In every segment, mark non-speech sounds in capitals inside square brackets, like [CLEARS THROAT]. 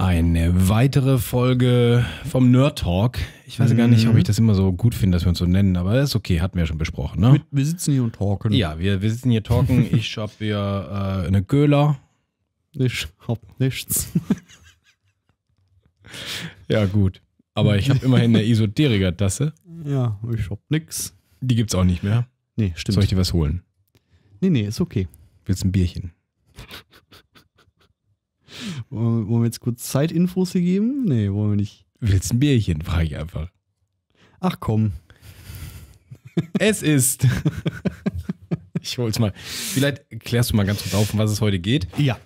Eine weitere Folge vom Nerd Talk. Ich weiß mhm. gar nicht, ob mhm. ich das immer so gut finde, dass wir uns so nennen, aber ist okay, hatten wir ja schon besprochen. Ne? Wir, sitzen hier und talken. Ja, wir, wir sitzen hier talken. [LAUGHS] ich habe hier äh, eine Göhler. Ich hab nichts. [LAUGHS] ja, gut. Aber ich habe immerhin eine Esoteriker-Tasse. Ja, ich hab nix. Die gibt's auch nicht mehr. Nee, stimmt. Soll ich dir was holen? Nee, nee, ist okay. Willst du ein Bierchen? [LAUGHS] Wollen, wollen wir jetzt kurz Zeitinfos hier geben? Nee, wollen wir nicht. Willst du ein Bierchen? Frage ich einfach. Ach komm. Es ist. [LAUGHS] ich hol's mal. Vielleicht klärst du mal ganz kurz auf, um was es heute geht. Ja.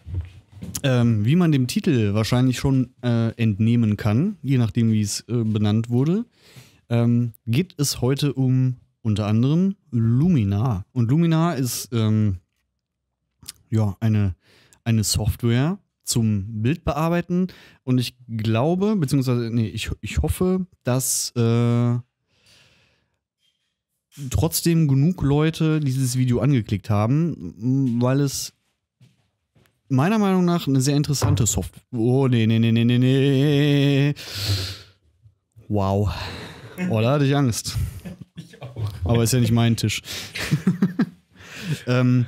Ähm, wie man dem Titel wahrscheinlich schon äh, entnehmen kann, je nachdem, wie es äh, benannt wurde, ähm, geht es heute um unter anderem Luminar. Und Luminar ist ähm, ja eine, eine Software, zum Bild bearbeiten. Und ich glaube, beziehungsweise, nee, ich, ich hoffe, dass äh, trotzdem genug Leute dieses Video angeklickt haben, weil es meiner Meinung nach eine sehr interessante Software. Oh, nee, nee, nee, nee, nee, nee. Wow. Oh, da hatte ich Angst. Ich auch. Aber ist ja nicht mein Tisch. [LAUGHS] ähm,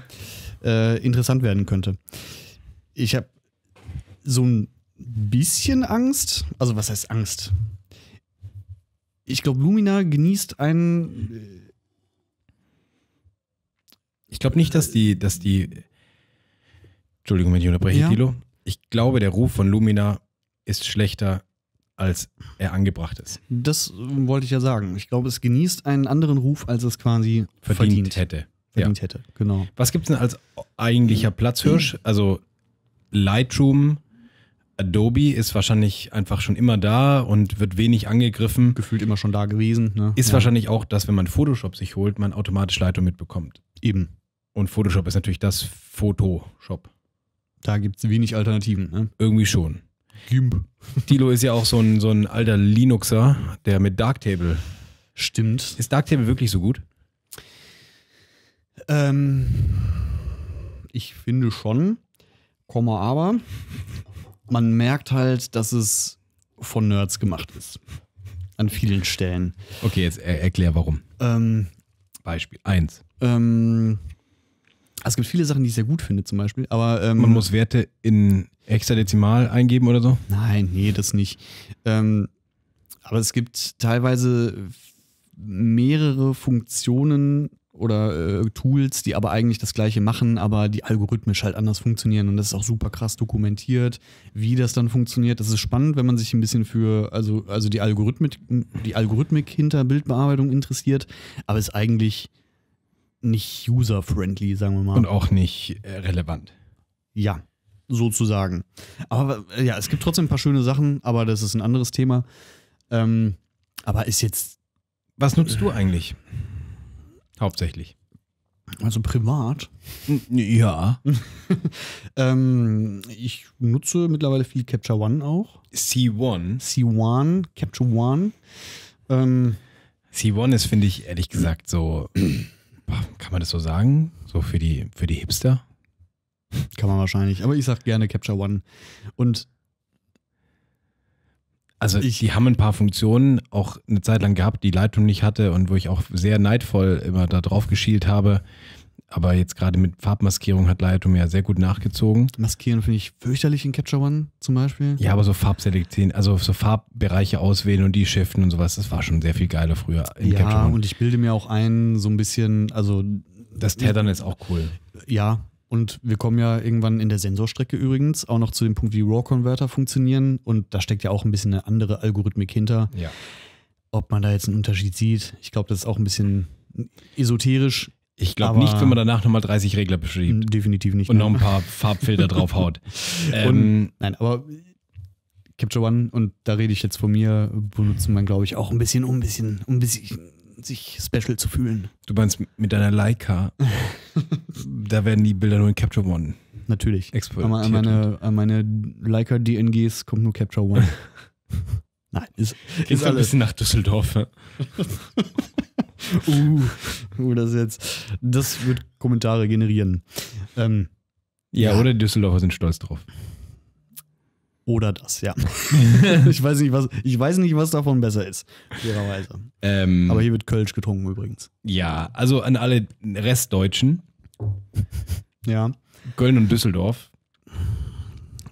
äh, interessant werden könnte. Ich habe so ein bisschen Angst. Also, was heißt Angst? Ich glaube, Lumina genießt einen. Äh, ich glaube nicht, dass die, dass die. Entschuldigung, wenn ich unterbreche, ja. Thilo. Ich glaube, der Ruf von Lumina ist schlechter, als er angebracht ist. Das wollte ich ja sagen. Ich glaube, es genießt einen anderen Ruf, als es quasi verdient, verdient. hätte. Verdient ja. hätte, genau. Was gibt es denn als eigentlicher Platzhirsch? Also Lightroom Adobe ist wahrscheinlich einfach schon immer da und wird wenig angegriffen. Gefühlt immer schon da gewesen. Ne? Ist ja. wahrscheinlich auch, dass wenn man Photoshop sich holt, man automatisch Leitung mitbekommt. Eben. Und Photoshop ist natürlich das Photoshop. Da gibt es wenig Alternativen. Ne? Irgendwie schon. Gimp. Tilo ist ja auch so ein, so ein alter Linuxer, der mit Darktable. Stimmt. Ist Darktable wirklich so gut? Ähm, ich finde schon. Komma aber man merkt halt, dass es von Nerds gemacht ist. An vielen Stellen. Okay, jetzt er erklär warum. Ähm, Beispiel 1. Ähm, es gibt viele Sachen, die ich sehr gut finde, zum Beispiel. Aber, ähm, man muss Werte in Hexadezimal eingeben oder so? Nein, nee, das nicht. Ähm, aber es gibt teilweise mehrere Funktionen oder äh, Tools, die aber eigentlich das gleiche machen, aber die algorithmisch halt anders funktionieren. Und das ist auch super krass dokumentiert, wie das dann funktioniert. Das ist spannend, wenn man sich ein bisschen für also, also die, Algorithmik, die Algorithmik hinter Bildbearbeitung interessiert, aber ist eigentlich nicht user-friendly, sagen wir mal. Und auch nicht äh, relevant. Ja, sozusagen. Aber äh, ja, es gibt trotzdem ein paar schöne Sachen, aber das ist ein anderes Thema. Ähm, aber ist jetzt. Was nutzt du eigentlich? Hauptsächlich. Also privat? Ja. [LAUGHS] ähm, ich nutze mittlerweile viel Capture One auch. C1. C1, Capture One. Ähm, C1 ist, finde ich, ehrlich gesagt, so, [CLEARS THROAT] kann man das so sagen? So für die, für die Hipster? Kann man wahrscheinlich, aber ich sage gerne Capture One. Und also ich, die haben ein paar Funktionen auch eine Zeit lang gehabt, die Leitung nicht hatte und wo ich auch sehr neidvoll immer da drauf geschielt habe. Aber jetzt gerade mit Farbmaskierung hat Lightroom ja sehr gut nachgezogen. Maskieren finde ich fürchterlich in Capture One zum Beispiel. Ja, aber so Farbselektion, also so Farbbereiche auswählen und die shiften und sowas, das war schon sehr viel geiler früher in ja, Capture One. Ja, und ich bilde mir auch ein, so ein bisschen, also. Das Tethern ist auch cool. Ja, und wir kommen ja irgendwann in der Sensorstrecke übrigens auch noch zu dem Punkt, wie RAW-Converter funktionieren. Und da steckt ja auch ein bisschen eine andere Algorithmik hinter. Ja. Ob man da jetzt einen Unterschied sieht, ich glaube, das ist auch ein bisschen esoterisch. Ich glaube nicht, wenn man danach nochmal 30 Regler beschrieben. Definitiv nicht. Und noch ne? ein paar Farbfilter draufhaut. [LAUGHS] Ähm, nein, aber Capture One, und da rede ich jetzt von mir, benutzen man, glaube ich, auch ein bisschen, um ein bisschen, um ein bisschen sich special zu fühlen. Du meinst mit deiner Leica, [LAUGHS] da werden die Bilder nur in Capture One. Natürlich. An meine, an meine Leica DNGs kommt nur Capture One. [LAUGHS] Nein, ist, ist alles. ein bisschen nach Düsseldorf. Ja? [LAUGHS] uh, uh, das jetzt, das wird Kommentare generieren. Ähm, ja, ja, oder die Düsseldorfer sind stolz drauf. Oder das, ja. [LAUGHS] [LAUGHS] ich, weiß nicht, was, ich weiß nicht, was davon besser ist, fairerweise. Ähm, Aber hier wird Kölsch getrunken übrigens. Ja, also an alle Restdeutschen. Ja. Köln und Düsseldorf.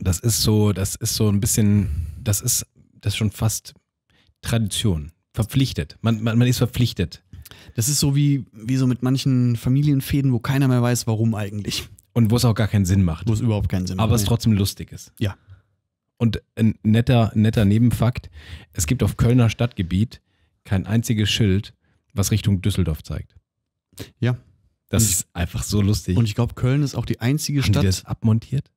Das ist so, das ist so ein bisschen, das ist, das ist schon fast Tradition. Verpflichtet. Man, man, man ist verpflichtet. Das ist so wie, wie so mit manchen Familienfäden, wo keiner mehr weiß, warum eigentlich. Und wo es auch gar keinen Sinn macht. Wo es überhaupt keinen Sinn macht. Aber es trotzdem lustig ist. Ja. Und ein netter, netter Nebenfakt: Es gibt auf Kölner Stadtgebiet kein einziges Schild, was Richtung Düsseldorf zeigt. Ja. Das ist einfach so lustig. Und ich glaube, Köln ist auch die einzige Haben Stadt. Die das abmontiert?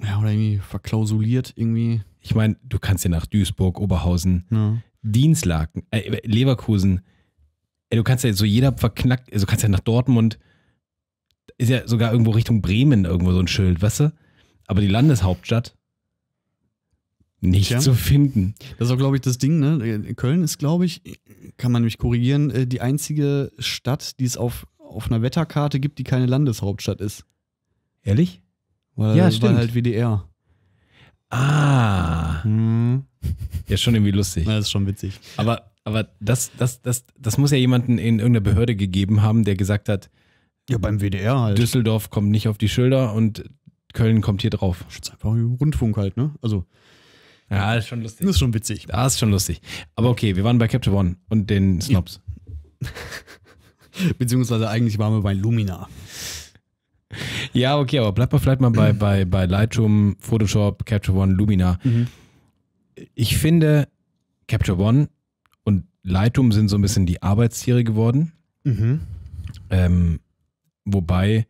Ja, oder irgendwie verklausuliert irgendwie. Ich meine, du kannst ja nach Duisburg, Oberhausen, ja. Dienstlaken, äh, Leverkusen. Äh, du kannst ja so jeder verknackt, also kannst ja nach Dortmund, ist ja sogar irgendwo Richtung Bremen irgendwo so ein Schild, weißt du? Aber die Landeshauptstadt nicht Tja. zu finden. Das ist auch, glaube ich, das Ding. Ne? Köln ist, glaube ich, kann man mich korrigieren, äh, die einzige Stadt, die es auf, auf einer Wetterkarte gibt, die keine Landeshauptstadt ist. Ehrlich? Weil, ja, stimmt. Weil halt WDR. Ah. Hm. Ja, schon irgendwie lustig. Ja, das ist schon witzig. Aber, aber das, das, das, das muss ja jemanden in irgendeiner Behörde gegeben haben, der gesagt hat, ja, beim WDR halt. Düsseldorf kommt nicht auf die Schilder und Köln kommt hier drauf. Das ist einfach Rundfunk halt, ne? Also ja, ist schon lustig. Das ist schon witzig. Das ist schon lustig. Aber okay, wir waren bei Capture One und den Snobs. Ja. [LAUGHS] Beziehungsweise eigentlich waren wir bei Lumina. Ja, okay, aber bleibt mal vielleicht mal bei, bei, bei Lightroom, Photoshop, Capture One, Lumina. Mhm. Ich finde, Capture One und Lightroom sind so ein bisschen die Arbeitstiere geworden. Mhm. Ähm, wobei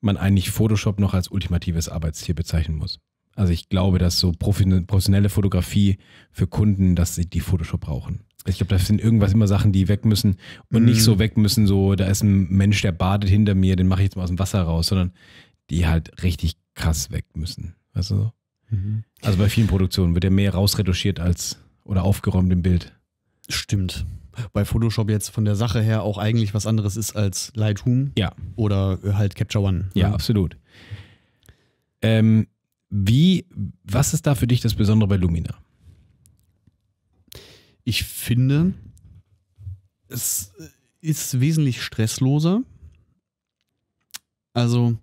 man eigentlich Photoshop noch als ultimatives Arbeitstier bezeichnen muss. Also ich glaube, dass so professionelle Fotografie für Kunden, dass sie die Photoshop brauchen. Ich glaube, da sind irgendwas immer Sachen, die weg müssen und mm. nicht so mhm. weg müssen, so da ist ein Mensch, der badet hinter mir, den mache ich jetzt mal aus dem Wasser raus, sondern die halt richtig krass weg müssen. Weißt du Mhm. Also bei vielen Produktionen wird ja mehr rausretuschiert als oder aufgeräumt im Bild. Stimmt. Bei Photoshop jetzt von der Sache her auch eigentlich was anderes ist als Lightroom ja. oder halt Capture One. Ja, ja. Ne? absolut. Ähm, wie, was ist da für dich das Besondere bei Lumina? Ich finde, es ist wesentlich stressloser. Also.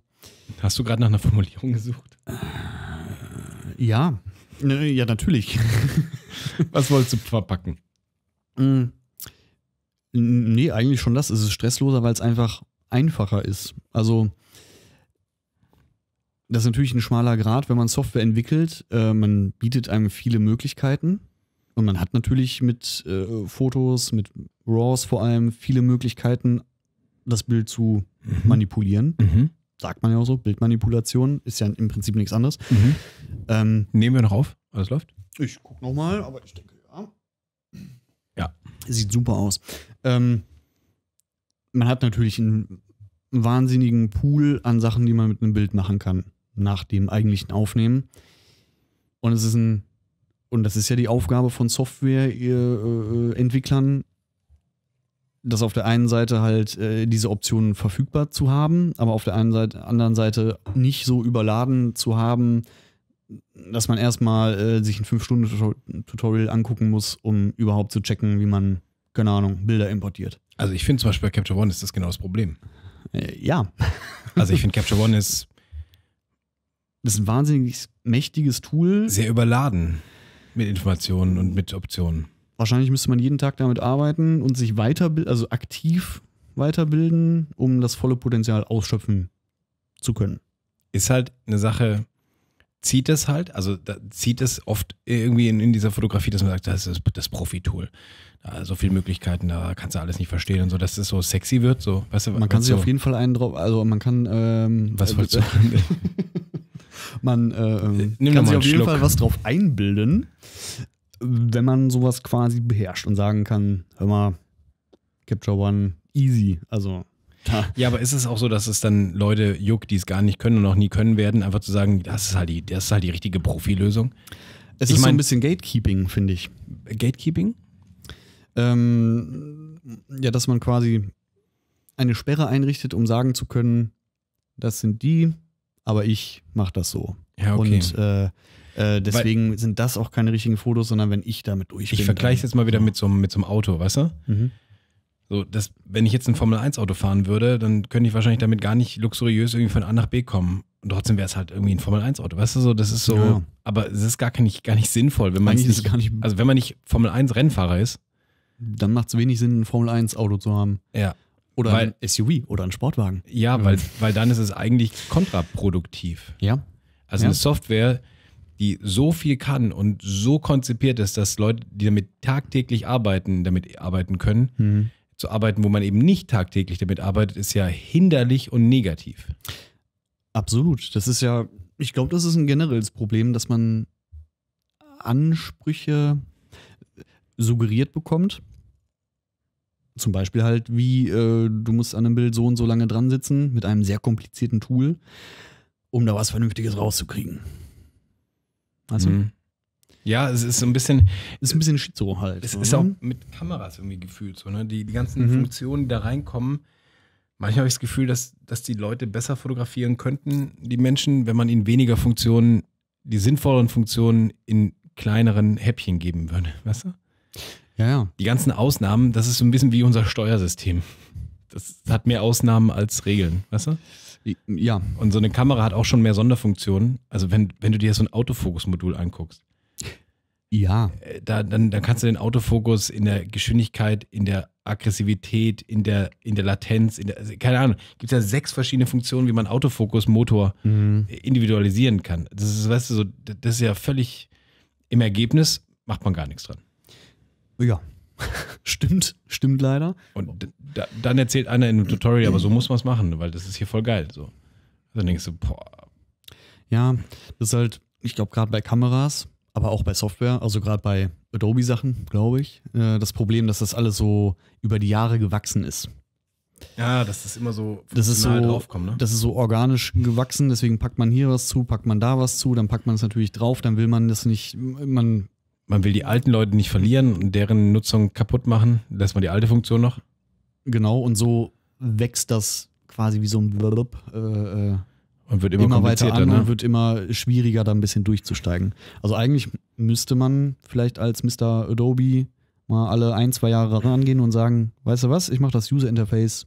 Hast du gerade nach einer Formulierung gesucht? Äh, ja. Ne, ja, natürlich. [LAUGHS] was wolltest du verpacken? Hm. Nee, eigentlich schon das. Es ist stressloser, weil es einfach einfacher ist. Also das ist natürlich ein schmaler Grad, wenn man Software entwickelt. Äh, man bietet einem viele Möglichkeiten. Und man hat natürlich mit äh, Fotos, mit RAWs vor allem viele Möglichkeiten, das Bild zu mhm. manipulieren. Mhm. Sagt man ja auch so, Bildmanipulation ist ja im Prinzip nichts anderes. Mhm. Ähm, Nehmen wir noch auf, alles läuft. Ich gucke nochmal, aber ich denke ja. Ja. Sieht super aus. Ähm, man hat natürlich einen wahnsinnigen Pool an Sachen, die man mit einem Bild machen kann nach dem eigentlichen Aufnehmen. Und es ist ein, und das ist ja die Aufgabe von Softwareentwicklern, äh, das auf der einen Seite halt äh, diese Optionen verfügbar zu haben, aber auf der einen Seite, anderen Seite nicht so überladen zu haben, dass man erstmal äh, sich ein 5-Stunden-Tutorial angucken muss, um überhaupt zu checken, wie man, keine Ahnung, Bilder importiert. Also ich finde zum Beispiel bei Capture One ist das genau das Problem. Äh, ja. also ich finde Capture One ist das ist ein wahnsinnig mächtiges Tool. Sehr überladen mit Informationen und mit Optionen. Wahrscheinlich müsste man jeden Tag damit arbeiten und sich weiterbilden, also aktiv weiterbilden, um das volle Potenzial ausschöpfen zu können. Ist halt eine Sache, zieht es halt, also da zieht es oft irgendwie in, in, dieser Fotografie, dass man sagt, das ist das Profi-Tool. Da so viele Möglichkeiten, da kannst du alles nicht verstehen und so, dass es so sexy wird. So, weißt du, man kann sich so auf jeden Fall einen drauf, also man kann. Ähm, was äh, wolltest [LAUGHS] du? man äh, ähm, äh kann sich auf jeden Schluck. Fall was drauf einbilden, wenn man sowas quasi beherrscht und sagen kann, hör mal, Capture One easy, also ja. ja, aber ist es auch so, dass es dann Leute juckt, die es gar nicht können und auch nie können werden, einfach zu sagen, das ist halt die, das ist halt die richtige Profilösung? Es ich ist mein, so ein bisschen Gatekeeping, finde ich. Gatekeeping? Ähm, ja, dass man quasi eine Sperre einrichtet, um sagen zu können, das sind die, aber ich mache das so. Ja, okay. Und äh, äh, deswegen Weil, sind das auch keine richtigen Fotos, sondern wenn ich damit durch bin. Ich vergleiche es jetzt mal wieder mit so, mit so einem Auto, weißt du? Mhm. So, das, wenn ich jetzt ein Formel-1-Auto fahren würde, dann könnte ich wahrscheinlich damit gar nicht luxuriös irgendwie von A nach B kommen. Und trotzdem wäre es halt irgendwie ein Formel-1-Auto. Weißt du so, das ist so, ja. aber es ist gar nicht, gar nicht sinnvoll, wenn man Eigentlich nicht, nicht, also wenn man nicht Formel-1-Rennfahrer ist. Dann macht es wenig Sinn, ein Formel-1-Auto zu haben. Ja. Oder weil, ein SUV oder ein Sportwagen. Ja, mhm. weil, weil dann ist es eigentlich kontraproduktiv. Ja. Also ja. eine Software, die so viel kann und so konzipiert ist, dass Leute, die damit tagtäglich arbeiten, damit arbeiten können, mhm. zu arbeiten, wo man eben nicht tagtäglich damit arbeitet, ist ja hinderlich und negativ. Absolut. Das ist ja, ich glaube, das ist ein generelles Problem, dass man Ansprüche suggeriert bekommt, zum Beispiel halt, wie äh, du musst an einem Bild so und so lange dran sitzen mit einem sehr komplizierten Tool, um da was Vernünftiges rauszukriegen. Also. Mhm. Ja, es ist so ein bisschen. Es ist ein bisschen so halt. Es oder? ist auch ne? mit Kameras irgendwie gefühlt so, ne? Die, die ganzen mhm. Funktionen, die da reinkommen. Manchmal habe ich das Gefühl, dass, dass die Leute besser fotografieren könnten, die Menschen, wenn man ihnen weniger Funktionen, die sinnvolleren Funktionen in kleineren Häppchen geben würde. Weißt du? Ja, ja. Die ganzen Ausnahmen, das ist so ein bisschen wie unser Steuersystem. Das hat mehr Ausnahmen als Regeln, weißt du? Ja. Und so eine Kamera hat auch schon mehr Sonderfunktionen. Also wenn, wenn du dir so ein Autofokusmodul anguckst. Ja. Äh, da, dann, dann kannst du den Autofokus in der Geschwindigkeit, in der Aggressivität, in der, in der Latenz, in der, also keine Ahnung, gibt es ja sechs verschiedene Funktionen, wie man Autofokus, Motor mhm. individualisieren kann. Das ist, weißt du, so, das ist ja völlig im Ergebnis, macht man gar nichts dran. Ja. [LAUGHS] stimmt, stimmt leider. Und da, dann erzählt einer in einem Tutorial, aber so muss man es machen, weil das ist hier voll geil. So. Dann denkst du, boah. Ja, das ist halt, ich glaube, gerade bei Kameras, aber auch bei Software, also gerade bei Adobe-Sachen, glaube ich, äh, das Problem, dass das alles so über die Jahre gewachsen ist. Ja, dass das immer so das ist so, draufkommt, ne? Das ist so organisch gewachsen, deswegen packt man hier was zu, packt man da was zu, dann packt man es natürlich drauf, dann will man das nicht, man man will die alten Leute nicht verlieren und deren Nutzung kaputt machen, lässt man die alte Funktion noch. Genau, und so wächst das quasi wie so ein Blub, äh, äh und wird immer, immer weiter an ne? und wird immer schwieriger, da ein bisschen durchzusteigen. Also eigentlich müsste man vielleicht als Mr. Adobe mal alle ein, zwei Jahre rangehen und sagen, weißt du was, ich mache das User Interface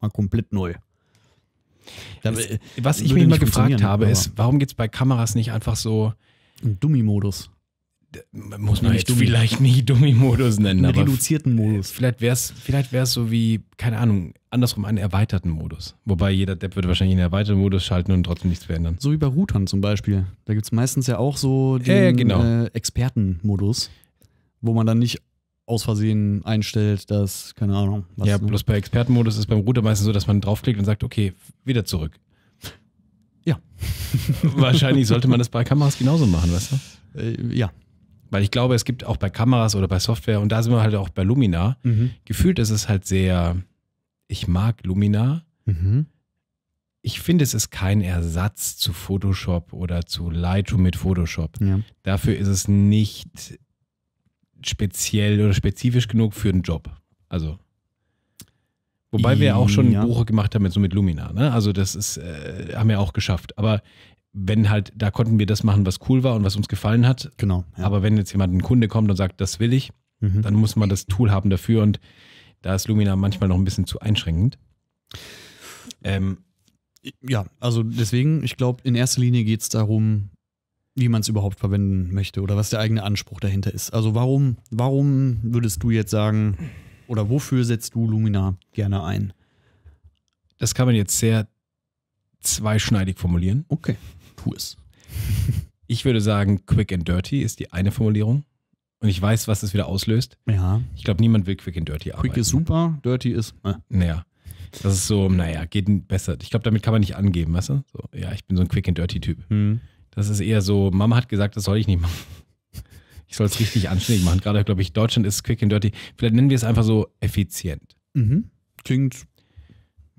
mal komplett neu. Das, was ich mich immer gefragt habe, ist, warum gibt es bei Kameras nicht einfach so Ein Dummy-Modus? muss man nicht vielleicht nicht Dummy-Modus nennen, Einen reduzierten Modus. Vielleicht wäre es vielleicht wär's so wie, keine Ahnung, andersrum einen erweiterten Modus. Wobei jeder Depp würde wahrscheinlich einen erweiterten Modus schalten und trotzdem nichts verändern. So wie bei Routern zum Beispiel. Da gibt es meistens ja auch so den äh, genau. äh, Experten-Modus, wo man dann nicht aus Versehen einstellt, dass, keine Ahnung. Was, ja, ne? bloß bei Expertenmodus ist beim Router meistens so, dass man draufklickt und sagt, okay, wieder zurück. Ja. Wahrscheinlich sollte man das bei Kameras genauso machen, weißt du? Äh, ja. Weil ich glaube, es gibt auch bei Kameras oder bei Software, und da sind wir halt auch bei Lumina, mhm. gefühlt ist es halt sehr, ich mag Lumina. Mhm. Ich finde, es ist kein Ersatz zu Photoshop oder zu Lightroom mit Photoshop. Ja. Dafür ist es nicht speziell oder spezifisch genug für einen Job. Also Wobei wir auch schon ja. Buche gemacht haben mit, so mit Lumina. Ne? Also das ist, äh, haben wir auch geschafft. Aber wenn halt, da konnten wir das machen, was cool war und was uns gefallen hat. Genau. Ja. Aber wenn jetzt jemand, ein Kunde kommt und sagt, das will ich, mhm. dann muss man das Tool haben dafür und da ist Lumina manchmal noch ein bisschen zu einschränkend. Ähm, ja, also deswegen, ich glaube, in erster Linie geht es darum, wie man es überhaupt verwenden möchte oder was der eigene Anspruch dahinter ist. Also warum, warum würdest du jetzt sagen, oder wofür setzt du Lumina gerne ein? Das kann man jetzt sehr zweischneidig formulieren. Okay. Kurs. Ich würde sagen, quick and dirty ist die eine Formulierung. Und ich weiß, was das wieder auslöst. Ja. Ich glaube, niemand will quick and dirty arbeiten. Quick ist super, dirty ist. Äh. Naja. Das ist so, naja, geht besser. Ich glaube, damit kann man nicht angeben, weißt du? So, ja, ich bin so ein quick and dirty Typ. Hm. Das ist eher so, Mama hat gesagt, das soll ich nicht machen. [LAUGHS] Ich soll es richtig anständig machen. Gerade, glaube ich, Deutschland ist quick and dirty. Vielleicht nennen wir es einfach so effizient. Mhm. Klingt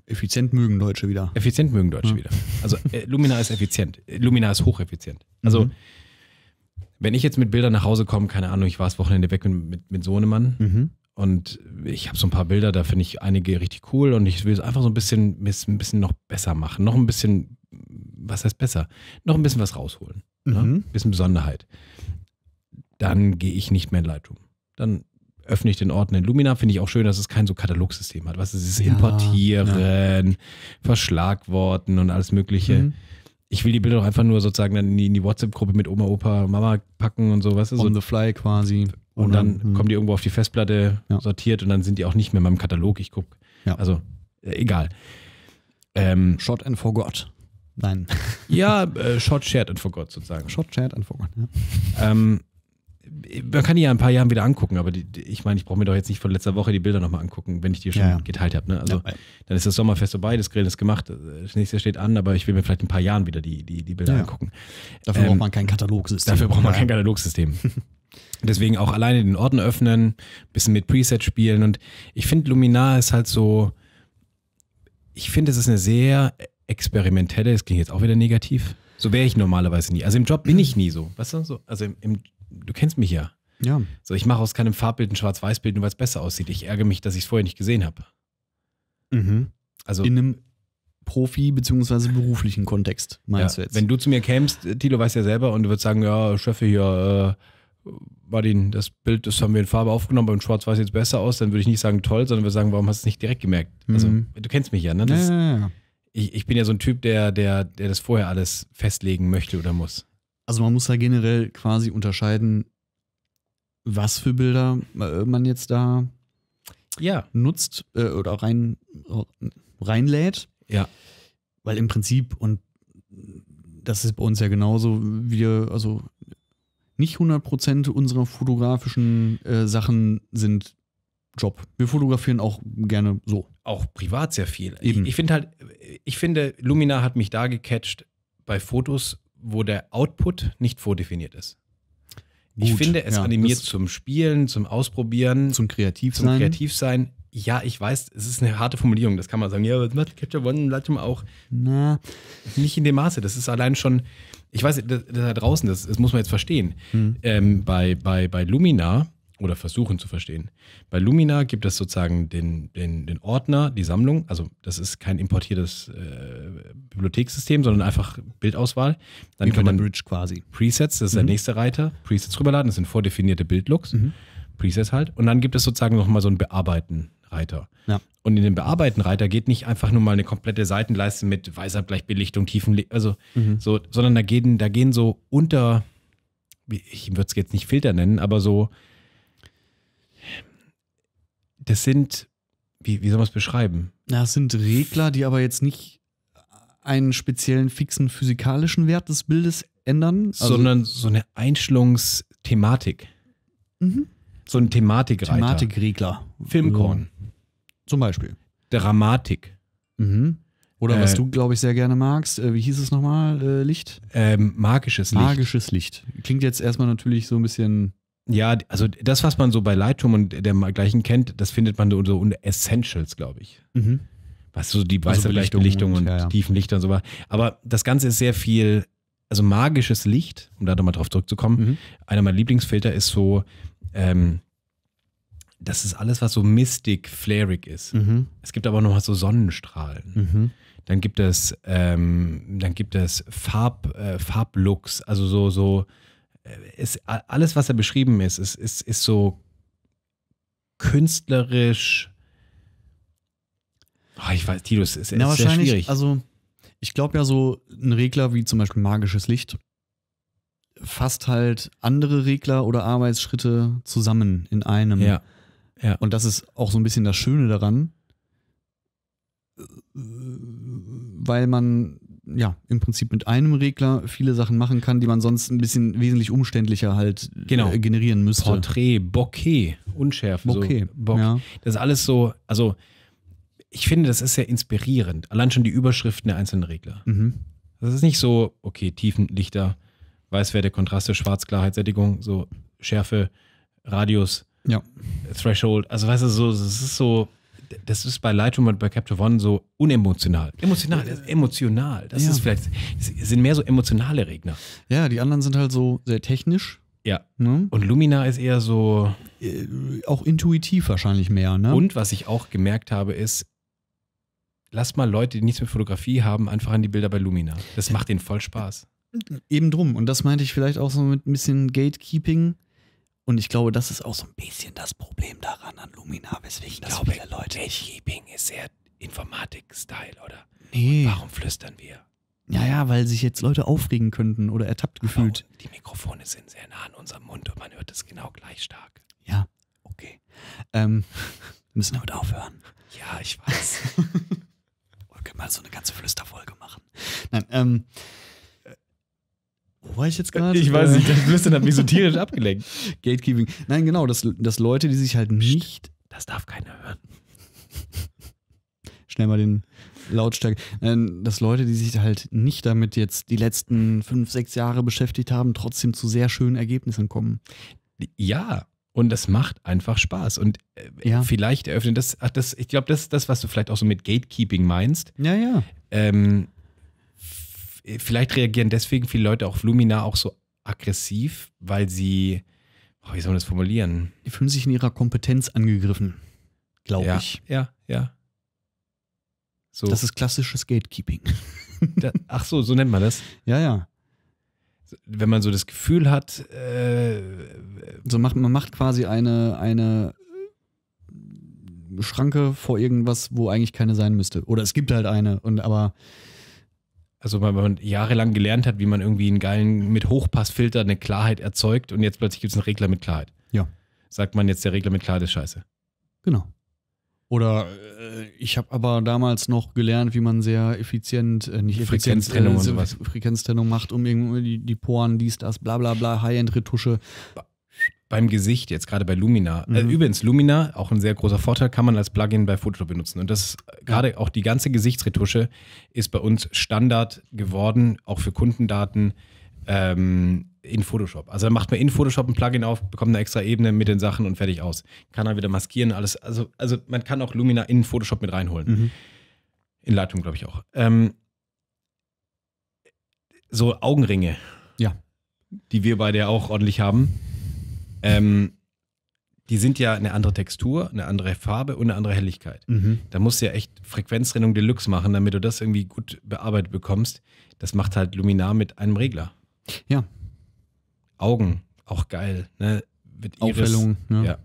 Effizient mögen Deutsche wieder. Effizient mögen Deutsche ja. wieder. Also äh, Lumina ist effizient. Lumina ist hocheffizient. Also mhm. wenn ich jetzt mit Bildern nach Hause komme, keine Ahnung, ich war das Wochenende weg mit, mit, mit Sohnemann mhm. und ich habe so ein paar Bilder, da finde ich einige richtig cool und ich will es einfach so ein bisschen, ein bisschen noch besser machen. Noch ein bisschen, was heißt besser? Noch ein bisschen was rausholen. Ne? Mhm. Ne? Bisschen Besonderheit. Dann gehe ich nicht mehr in Lightroom. Dann öffne ich den Ordner in Lumina. Finde ich auch schön, dass es kein so Katalogsystem hat. Was ist dieses Importieren, ja. Verschlagworten und alles Mögliche. Mhm. Ich will die Bilder doch einfach nur sozusagen dann in die, WhatsApp-Gruppe mit Oma, Opa, Mama packen und sowas. On so. the fly quasi. Und dann mhm. kommen die irgendwo auf die Festplatte ja. sortiert und dann sind die auch nicht mehr in meinem Katalog. Ich gucke. Also, äh, egal. Ähm, Shot and forgot. Nein. Ja, [LAUGHS] äh, Shot shared and forgot sozusagen. Shot shared and forgot, ja. Ähm, man kann die ja ein paar Jahren wieder angucken, aber die, ich meine, ich brauche mir doch jetzt nicht von letzter Woche die Bilder nochmal angucken, wenn ich die schon ja. geteilt habe. Ne? Also ja. dann ist das Sommerfest vorbei, das Grillen ist gemacht, das nächste steht an, aber ich will mir vielleicht ein paar Jahren wieder die, die, die Bilder ja. angucken. Dafür ähm, braucht man kein Katalogsystem. Dafür braucht man kein Katalogsystem. [LAUGHS] Deswegen auch alleine den Orden öffnen, ein bisschen mit Preset spielen und ich finde Luminar ist halt so, ich finde es ist eine sehr experimentelle, das klingt jetzt auch wieder negativ, so wäre ich normalerweise nie. Also im Job bin ich nie so. Weißt du? So, also im, im du kennst mich ja. Ja. So, ich mache aus keinem Farbbild ein Schwarz-Weiß-Bild, nur weil es besser aussieht. Ich ärgere mich, dass ich es vorher nicht gesehen habe. Mhm. Also in einem Profi- bzw. beruflichen Kontext, meinst ja, du jetzt? Wenn du zu mir kämst, äh, Tilo weiß ja selber, und du würdest sagen, ja, Schöffe hier, äh, Martin, das Bild, das haben wir in Farbe aufgenommen, beim Schwarz-Weiß sieht es besser aus, dann würde ich nicht sagen toll, sondern würde sagen, warum hast du es nicht direkt gemerkt? Also, mhm. Also, du kennst mich ja, ne? Das, ja, ja, ja. Ich, ich bin ja so ein Typ, der, der, der das vorher alles festlegen möchte oder muss. Also man muss da halt generell quasi unterscheiden, was für Bilder äh, man jetzt da ja. nutzt äh, oder rein, reinlädt. Ja. Weil im Prinzip, und das ist bei uns ja genauso, wir, also nicht 100% unserer fotografischen äh, Sachen sind Job. Wir fotografieren auch gerne so. Auch privat sehr viel. Eben. Ich, ich finde halt, ich finde, Lumina hat mich da gecatcht bei Fotos, wo der Output nicht vordefiniert ist. Gut, ich finde, es ja, animiert zum Spielen, zum Ausprobieren, zum Kreativsein. Zum Kreativsein. Ja, ich weiß, es ist eine harte Formulierung, das kann man sagen. Ja, was das macht Catcher One Lightroom auch. Na. Nicht in dem Maße. Das ist allein schon, ich weiß, da draußen, das, das muss man jetzt verstehen. Hm. Ähm, bei, bei, bei Lumina oder versuchen zu verstehen. Bei Lumina gibt es sozusagen den, den, den Ordner, die Sammlung. Also das ist kein importiertes äh, Bibliothekssystem, sondern einfach Bildauswahl. Dann Wie kann man Bridge quasi. Presets, das ist mhm. der nächste Reiter, Presets rüberladen. Das sind vordefinierte Bildlooks, mhm. Presets halt. Und dann gibt es sozusagen nochmal so einen Bearbeiten. Reiter. Ja. Und in den bearbeiten Reiter geht nicht einfach nur mal eine komplette Seitenleiste mit Weißabgleich, Belichtung, Tiefen, also mhm. so, sondern da gehen, da gehen so unter, ich würde es jetzt nicht Filter nennen, aber so das sind, wie, wie soll man es beschreiben? Na, es sind Regler, die aber jetzt nicht einen speziellen fixen physikalischen Wert des Bildes ändern. Also sondern so eine Einstellungsthematik. Mhm. So ein Thematikreiter. Thematikregler. Filmkorn. Also, zum Beispiel. Dramatik. Mhm. Oder äh, was du, glaube ich, sehr gerne magst, äh, wie hieß es nochmal, äh, Licht? Ähm, magisches Licht. Magisches Licht. Klingt jetzt erstmal natürlich so ein bisschen ja, also das, was man so bei Lightroom und dergleichen kennt, das findet man so unter Essentials, glaube ich. Mhm. Was so die also weiße also Belichtung, Belichtung und, und ja, ja. Tiefenlicht und so war. Aber das Ganze ist sehr viel, also magisches Licht, um da nochmal drauf zurückzukommen. Mhm. Einer meiner Lieblingsfilter ist so, ähm, das ist alles, was so mystik, flarig ist. Mhm. Es gibt aber nochmal so Sonnenstrahlen. Mhm. Dann gibt es, ähm, dann gibt es Farb, äh, Farblooks, also so, so, äh, ist, alles, was da beschrieben ist, ist, ist, ist so künstlerisch. Oh, ich weiß, Tito, es ist, Na, ist sehr schwierig. Also, ich glaube ja, so ein Regler wie zum Beispiel magisches Licht fasst halt andere Regler oder Arbeitsschritte zusammen in einem. Ja. ja. Und das ist auch so ein bisschen das Schöne daran, äh, weil man ja, im Prinzip mit einem Regler viele Sachen machen kann, die man sonst ein bisschen wesentlich umständlicher halt äh, genau. äh, generieren müsste. Porträt, Bokeh, Unschärfe. Bokeh, so, Bokeh. Ja. Das ist alles so, also ich finde, das ist sehr inspirierend. Allein schon die Überschriften der einzelnen Regler. Mhm. Das ist nicht so, okay, Tiefenlichter, Weißwerte, Kontraste, Schwarzklarheit, Sättigung, so Schärfe, Radius, ja. Threshold. Also weißt du, so, es ist so, das ist bei Lightroom und bei Capture One so unemotional. Emotional, das äh, emotional. Das ja. ist vielleicht, das sind mehr so emotionale Regner. Ja, die anderen sind halt so sehr technisch. Ja. Ne? Und Lumina ist eher so. Äh, auch intuitiv wahrscheinlich mehr, ne? Und was ich auch gemerkt habe, ist, lass mal Leute, die nichts mit Fotografie haben, einfach an die Bilder bei Lumina. Das macht denen voll Spaß. Eben drum. Und das meinte ich vielleicht auch so mit ein bisschen Gatekeeping. Und ich glaube, das ist auch so ein bisschen das Problem daran an Lumina, weswegen das glaube viele Leute. Gatekeeping ist sehr Informatik-Style, oder? Nee. Und warum flüstern wir? Ja, ja, weil sich jetzt Leute aufregen könnten oder ertappt Aber genau. gefühlt. Die Mikrofone sind sehr nah an unserem Mund und man hört es genau gleich stark. Ja. Okay. Ähm, [LAUGHS] müssen damit aufhören. Ja, ich weiß. [LAUGHS] wir können mal halt so eine ganze Flüsterfolge machen. Nein, ähm. Wo war ich jetzt gerade? Ich weiß nicht, äh. das wirst du dann so tierisch abgelenkt. [LAUGHS] Gatekeeping. Nein, genau, dass, dass Leute, die sich halt nicht. Das darf keiner hören. [LAUGHS] Schnell mal den Lautstärke. Dass Leute, die sich halt nicht damit jetzt die letzten fünf, sechs Jahre beschäftigt haben, trotzdem zu sehr schönen Ergebnissen kommen. Ja, und das macht einfach Spaß. Und äh, ja. vielleicht eröffnet das, ach, das ich glaube, das ist das, was du vielleicht auch so mit Gatekeeping meinst. Ja, ja. Ähm, vielleicht reagieren deswegen viele Leute auch Lumina auch so aggressiv, weil sie, oh, wie soll man das formulieren? Die fühlen sich in ihrer Kompetenz angegriffen, glaube ja, ich. Ja, ja. So. Das ist klassisches Gatekeeping. [LAUGHS] Da, ach so, so nennt man das. Ja, ja. Wenn man so das Gefühl hat, äh, so macht man macht quasi eine eine Schranke vor irgendwas, wo eigentlich keine sein müsste. Oder es gibt halt eine und aber also wenn man jahrelang gelernt hat, wie man irgendwie einen geilen, mit Hochpassfilter eine Klarheit erzeugt und jetzt plötzlich gibt es einen Regler mit Klarheit. Ja. Sagt man jetzt, der Regler mit Klarheit ist scheiße. Genau. Oder äh, ich habe aber damals noch gelernt, wie man sehr effizient, äh, nicht Frequenztrennung effizient, äh, Frequenztrennung macht, um irgendwie die Poren, dies, das, bla bla bla, High-End-Retusche beim Gesicht, jetzt gerade bei Lumina. Äh, mhm. Also übrigens, Lumina, auch ein sehr großer Vorteil, kann man als Plugin bei Photoshop benutzen. Und das gerade auch die ganze Gesichtsretusche ist bei uns Standard geworden, auch für Kundendaten ähm, in Photoshop. Also da macht man in Photoshop ein Plugin auf, bekommt eine extra Ebene mit den Sachen und fertig aus. Kann dann wieder maskieren, alles. Also, also man kann auch Lumina in Photoshop mit reinholen. Mhm. In Lightroom, glaube ich, auch. Ähm, so Augenringe. Ja. Die wir beide ja auch ordentlich haben ähm, die sind ja eine andere Textur, eine andere Farbe und eine andere Helligkeit. Mhm. Da musst du ja echt Frequenzrennung Deluxe machen, damit du das irgendwie gut bearbeitet bekommst. Das macht halt Luminar mit einem Regler. Ja. Augen, auch geil. Ne? Mit Aufhellung, ne? ja.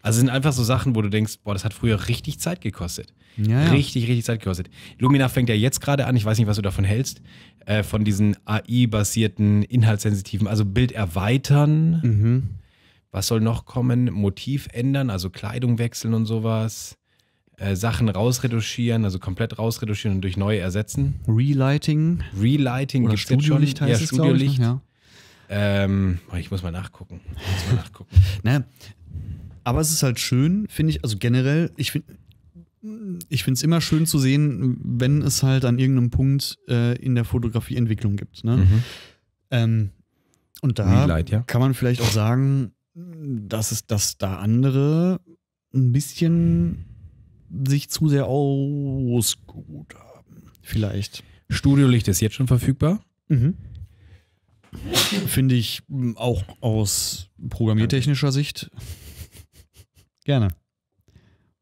Also sind einfach so Sachen, wo du denkst, boah, das hat früher richtig Zeit gekostet. Ja, ja. Richtig, richtig Zeit gekostet. Luminar fängt ja jetzt gerade an, ich weiß nicht, was du davon hältst, äh, von diesen AI-basierten, inhaltssensitiven, also Bild erweitern. Mhm was soll noch kommen? Motiv ändern, also Kleidung wechseln und sowas. Äh, Sachen rausreduzieren, also komplett rausreduzieren und durch neue ersetzen. Relighting. Relighting gibt es ne? Studiolicht schon. heißt ja, es, Studiolicht. Ich, ja. Ähm, ich muss mal nachgucken. muss mal nachgucken. [LAUGHS] naja, aber es ist halt schön, finde ich, also generell, ich finde ich es immer schön zu sehen, wenn es halt an irgendeinem Punkt äh, in der Fotografie Entwicklung gibt. Ne? Mhm. Ähm, und da Light, ja. kann man vielleicht auch sagen, dass es, dass da andere ein bisschen sich zu sehr ausgeruht haben. Vielleicht. Studiolicht ist jetzt schon verfügbar. Mhm. Finde ich hm, auch aus programmiertechnischer Sicht gerne.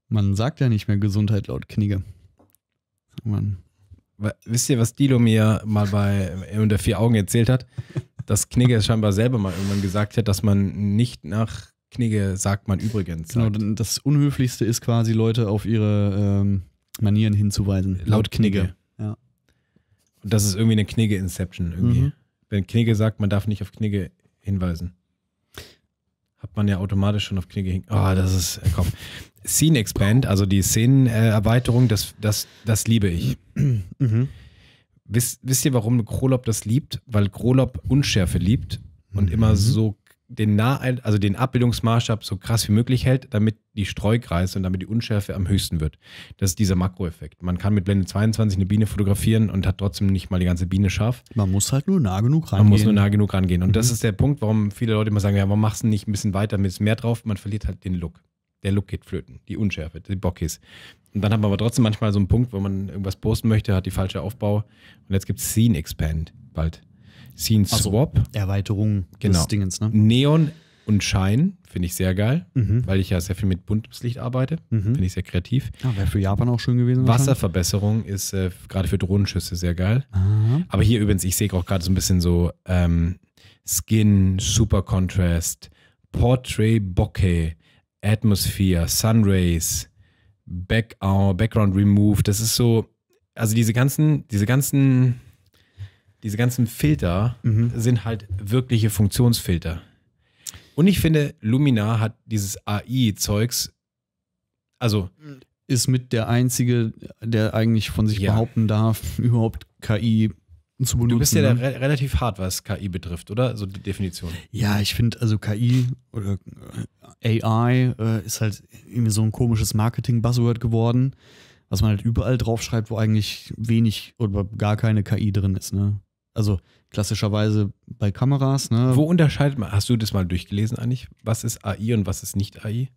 Man sagt ja nicht mehr Gesundheit laut Knigge. Man. Wisst ihr, was Dilo mir mal bei äh, unter vier Augen erzählt hat? dass Knigge scheinbar selber mal irgendwann gesagt hat, dass man nicht nach Knigge sagt man übrigens. Genau, sagt. Genau, das Unhöflichste ist quasi, Leute auf ihre ähm, Manieren hinzuweisen. Laut, Laut Knigge. Knigge. Ja. Und das ist irgendwie eine Knigge-Inception Mhm. Wenn Knigge sagt, man darf nicht auf Knigge hinweisen. Hat man ja automatisch schon auf Knigge hin. Ah, oh, das ist. Äh, komm. Scene Expand, also die Szenenerweiterung, das, das, das liebe ich. Mhm. Wisst, wisst ihr, warum Krolop das liebt? Weil Krolop Unschärfe liebt und mhm. immer so den nah also den Abbildungsmaßstab so krass wie möglich hält, damit die Streukreise und damit die Unschärfe am höchsten wird. Das ist dieser Makroeffekt. Man kann mit Blende 22 eine Biene fotografieren und hat trotzdem nicht mal die ganze Biene scharf. Man muss halt nur nah genug rangehen. Man muss nur nah genug rangehen. Und mhm. das ist der Punkt, warum viele Leute immer sagen, ja, warum machst du nicht ein bisschen weiter mit mehr drauf? Man verliert halt den Look der Look geht flöten, die Unschärfe, die Bockies. Und dann hat man aber trotzdem manchmal so einen Punkt, wo man irgendwas posten möchte, hat die falsche Aufbau. Und jetzt gibt es Scene Expand bald. Scene Swap. Also Erweiterung genau. des Dingens, ne? Neon und Schein finde ich sehr geil, mhm. weil ich ja sehr viel mit buntes Licht arbeite. Mhm. Finde ich sehr kreativ. Ja, ah, Wäre für Japan auch schön gewesen. Wasserverbesserung ist äh, gerade für Drohnenschüsse sehr geil. Aha. Aber hier übrigens, ich sehe auch gerade so ein bisschen so ähm, Skin, Super Contrast, Portrait Bokeh. Atmosphere, Sunrays, Back oh, Background Remove, das ist so, also diese ganzen, diese ganzen, diese ganzen Filter mhm. sind halt wirkliche Funktionsfilter. Und ich finde, Luminar hat dieses AI-Zeugs, also ist mit der einzige, der eigentlich von sich ja. behaupten darf, [LAUGHS] überhaupt KI zu benutzen. Du bist ja ne? re relativ hart, was KI betrifft, oder? So die Definition. Ja, ich finde, also KI oder äh, AI äh, ist halt irgendwie so ein komisches Marketing-Buzzword geworden, was man halt überall draufschreibt, wo eigentlich wenig oder gar keine KI drin ist, ne? Also klassischerweise bei Kameras, ne? Wo unterscheidet man, hast du das mal durchgelesen eigentlich? Was ist AI und was ist nicht AI?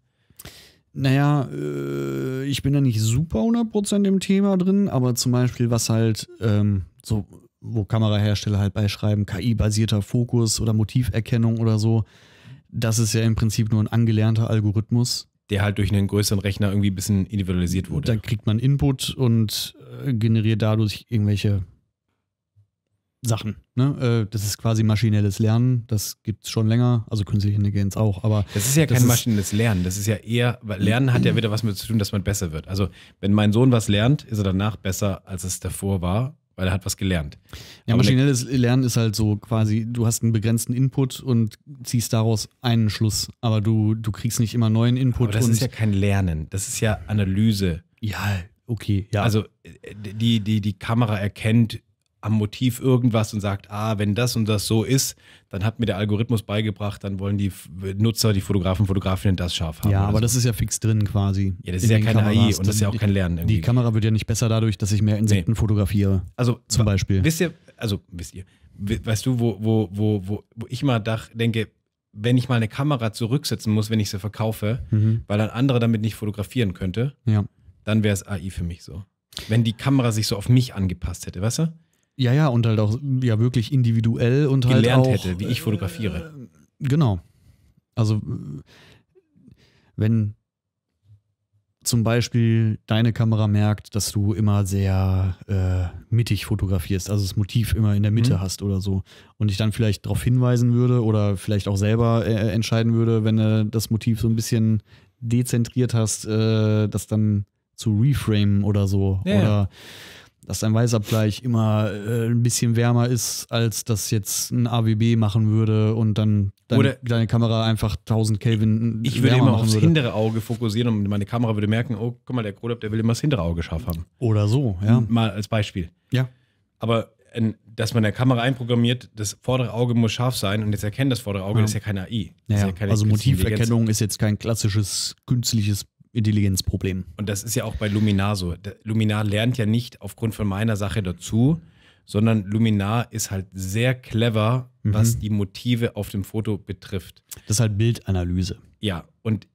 Naja, äh, ich bin da nicht super 100% im Thema drin, aber zum Beispiel, was halt ähm, so wo Kamerahersteller halt beischreiben, KI-basierter Fokus oder Motiverkennung oder so. Das ist ja im Prinzip nur ein angelernter Algorithmus. Der halt durch einen größeren Rechner irgendwie ein bisschen individualisiert wurde. Dann kriegt man Input und äh, generiert dadurch irgendwelche Sachen. Ne? Äh, das ist quasi maschinelles Lernen. Das gibt es schon länger. Also künstliche Intelligenz auch. Aber das ist ja kein maschinelles Lernen. Das ist ja eher, weil Lernen hat ja [CLEARS THROAT] wieder was mit zu tun, dass man besser wird. Also wenn mein Sohn was lernt, ist er danach besser, als es davor war weil er hat was gelernt. Ja, Aber maschinelles Lernen ist halt so quasi, du hast einen begrenzten Input und ziehst daraus einen Schluss. Aber du, du kriegst nicht immer neuen Input. Aber das ist ja kein Lernen, das ist ja Analyse. Ja, okay, ja. Also äh, die, die, die Kamera erkennt am Motiv irgendwas und sagt, ah, wenn das und das so ist, dann hat mir der Algorithmus beigebracht, dann wollen die Nutzer, die Fotografen, Fotografinnen das scharf haben. Ja, aber so. das ist ja fix drin quasi. Ja, das ist ja keine Kameras. AI und das ist ja auch kein Lernen. Irgendwie. Die Kamera wird ja nicht besser dadurch, dass ich mehr Insekten nee. fotografiere. Also zum Beispiel. Wisst ihr, also wisst ihr, weißt du, wo, wo, wo, wo, wo ich mal denke, wenn ich mal eine Kamera zurücksetzen muss, wenn ich sie verkaufe, mhm. weil ein anderer damit nicht fotografieren könnte, ja. dann wäre es AI für mich so. Wenn die Kamera sich so auf mich angepasst hätte, weißt du? Ja, ja, und halt auch ja wirklich individuell und halt gelernt auch, hätte, wie ich fotografiere. Äh, genau. Also äh, wenn zum Beispiel deine Kamera merkt, dass du immer sehr äh, mittig fotografierst, also das Motiv immer in der Mitte mhm. hast oder so, und ich dann vielleicht darauf hinweisen würde oder vielleicht auch selber äh, entscheiden würde, wenn du das Motiv so ein bisschen dezentriert hast, äh, das dann zu reframen oder so. Ja. Oder dass ein Weißabgleich immer äh, ein bisschen wärmer ist, als das jetzt ein AWB machen würde und dann dein, deine Kamera einfach 1000 Kelvin Ich würde immer aufs würde. hintere Auge fokussieren und meine Kamera würde merken, oh, guck mal, der Kohlab, der will immer das hintere Auge scharf haben. Oder so, ja. Mal als Beispiel. Ja. Aber ähm, dass man der Kamera einprogrammiert, das vordere Auge muss scharf sein und jetzt erkennt das vordere Auge, ja. das ist ja keine AI. Ja, ja. Keine also Motiverkennung ist jetzt kein klassisches, künstliches Intelligenzproblem. Und das ist ja auch bei Luminar so. Luminar lernt ja nicht aufgrund von meiner Sache dazu, sondern Luminar ist halt sehr clever, mhm. was die Motive auf dem Foto betrifft. Das ist halt Bildanalyse. Ja, und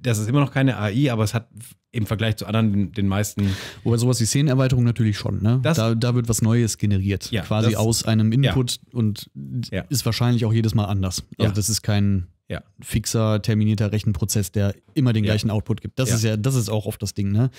das ist immer noch keine AI, aber es hat im Vergleich zu anderen den, meisten. Wobei sowas wie Szenenerweiterung natürlich schon, ne? Das, da, da wird was Neues generiert, ja, quasi das, aus einem Input ja. und ja. ist wahrscheinlich auch jedes Mal anders. Also das ist kein ja. fixer, terminierter Rechenprozess, der immer den ja. gleichen Output gibt. Das ja. ist ja, das ist auch oft das Ding, ne?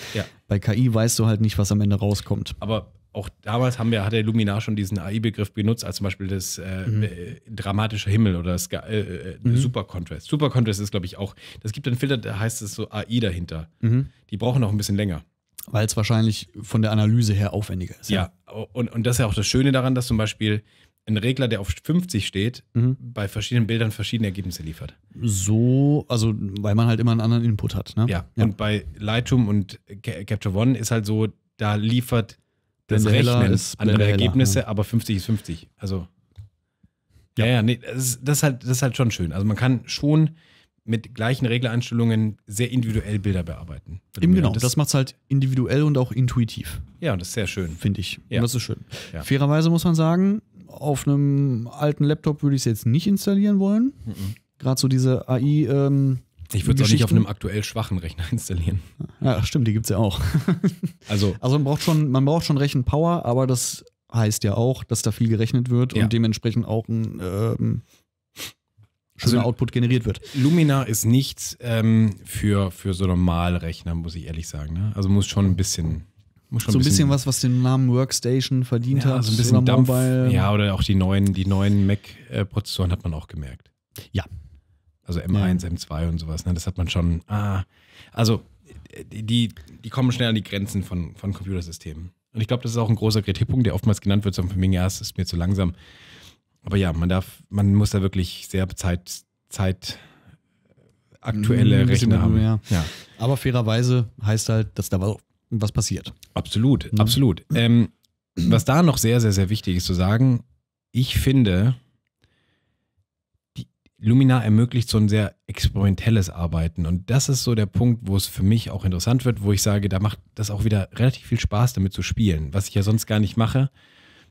Bei KI weißt du halt nicht, was am Ende rauskommt. Aber auch damals haben wir, hat der Luminar schon diesen AI-Begriff benutzt, als zum Beispiel das äh, mhm. Äh, dramatische Himmel oder das äh, äh, mhm. Super Contrast. Super Contrast ist, glaube ich, auch, das gibt einen Filter, da heißt es so AI dahinter. Mhm. Die brauchen auch ein bisschen länger. Weil es wahrscheinlich von der Analyse her aufwendiger ist. Ja, ja. Und, und das ist ja auch das Schöne daran, dass zum Beispiel, ein Regler, der auf 50 steht, mhm. bei verschiedenen Bildern verschiedene Ergebnisse liefert. So, also weil man halt immer einen anderen Input hat. Ne? Ja. ja. und bei Lightroom und Capture One ist halt so, da liefert das Blende Rechnen andere Ergebnisse, ja. aber 50 ist 50. Also ja, ja, nee, das ist, das, ist halt, das ist halt schon schön. Also man kann schon mit gleichen Reglereinstellungen sehr individuell Bilder bearbeiten. Eben genau, das, das macht es halt individuell und auch intuitiv. Ja, und das ist sehr schön. Finde ich. Ja. Und das ist schön. Ja. Fairerweise muss man sagen, auf einem alten Laptop würde ich es jetzt nicht installieren wollen. Mhm. Gerade so diese AI. Ähm, ich würde es auch nicht auf einem aktuell schwachen Rechner [LAUGHS] installieren. Ja, stimmt, die gibt es ja auch. [LAUGHS] Also, also man, braucht schon, man braucht schon Rechenpower, aber das heißt ja auch, dass da viel gerechnet wird ja. und dementsprechend auch ein ähm, schöner also, Output generiert wird. Lumina ist nichts ähm, für, für so Normalrechner, muss ich ehrlich sagen. Ne? Also muss schon ein bisschen muss schon so ein bisschen, bisschen, was, was den Namen Workstation verdient ja, hat. So ein bisschen Dampf. Mobile. Ja, oder auch die neuen, die neuen Mac-Prozessoren hat man auch gemerkt. Ja. Also M1, ja. M2 und sowas. Ne? Das hat man schon. Ah, also die, die kommen schnell an die Grenzen von, von Computersystemen. Und ich glaube, das ist auch ein großer Kritikpunkt, der oftmals genannt wird, so von wegen, ja, es ist mir zu langsam. Aber ja, man darf, man muss da wirklich sehr Zeit, Zeit aktuelle Rechner haben. Ja. Aber fairerweise heißt halt, dass da was, was passiert. Absolut, mhm. absolut. Ähm, was da noch sehr, sehr, sehr wichtig ist zu sagen, ich finde, die Lumina ermöglicht so ein sehr experimentelles Arbeiten. Und das ist so der Punkt, wo es für mich auch interessant wird, wo ich sage, da macht das auch wieder relativ viel Spaß, damit zu spielen, was ich ja sonst gar nicht mache.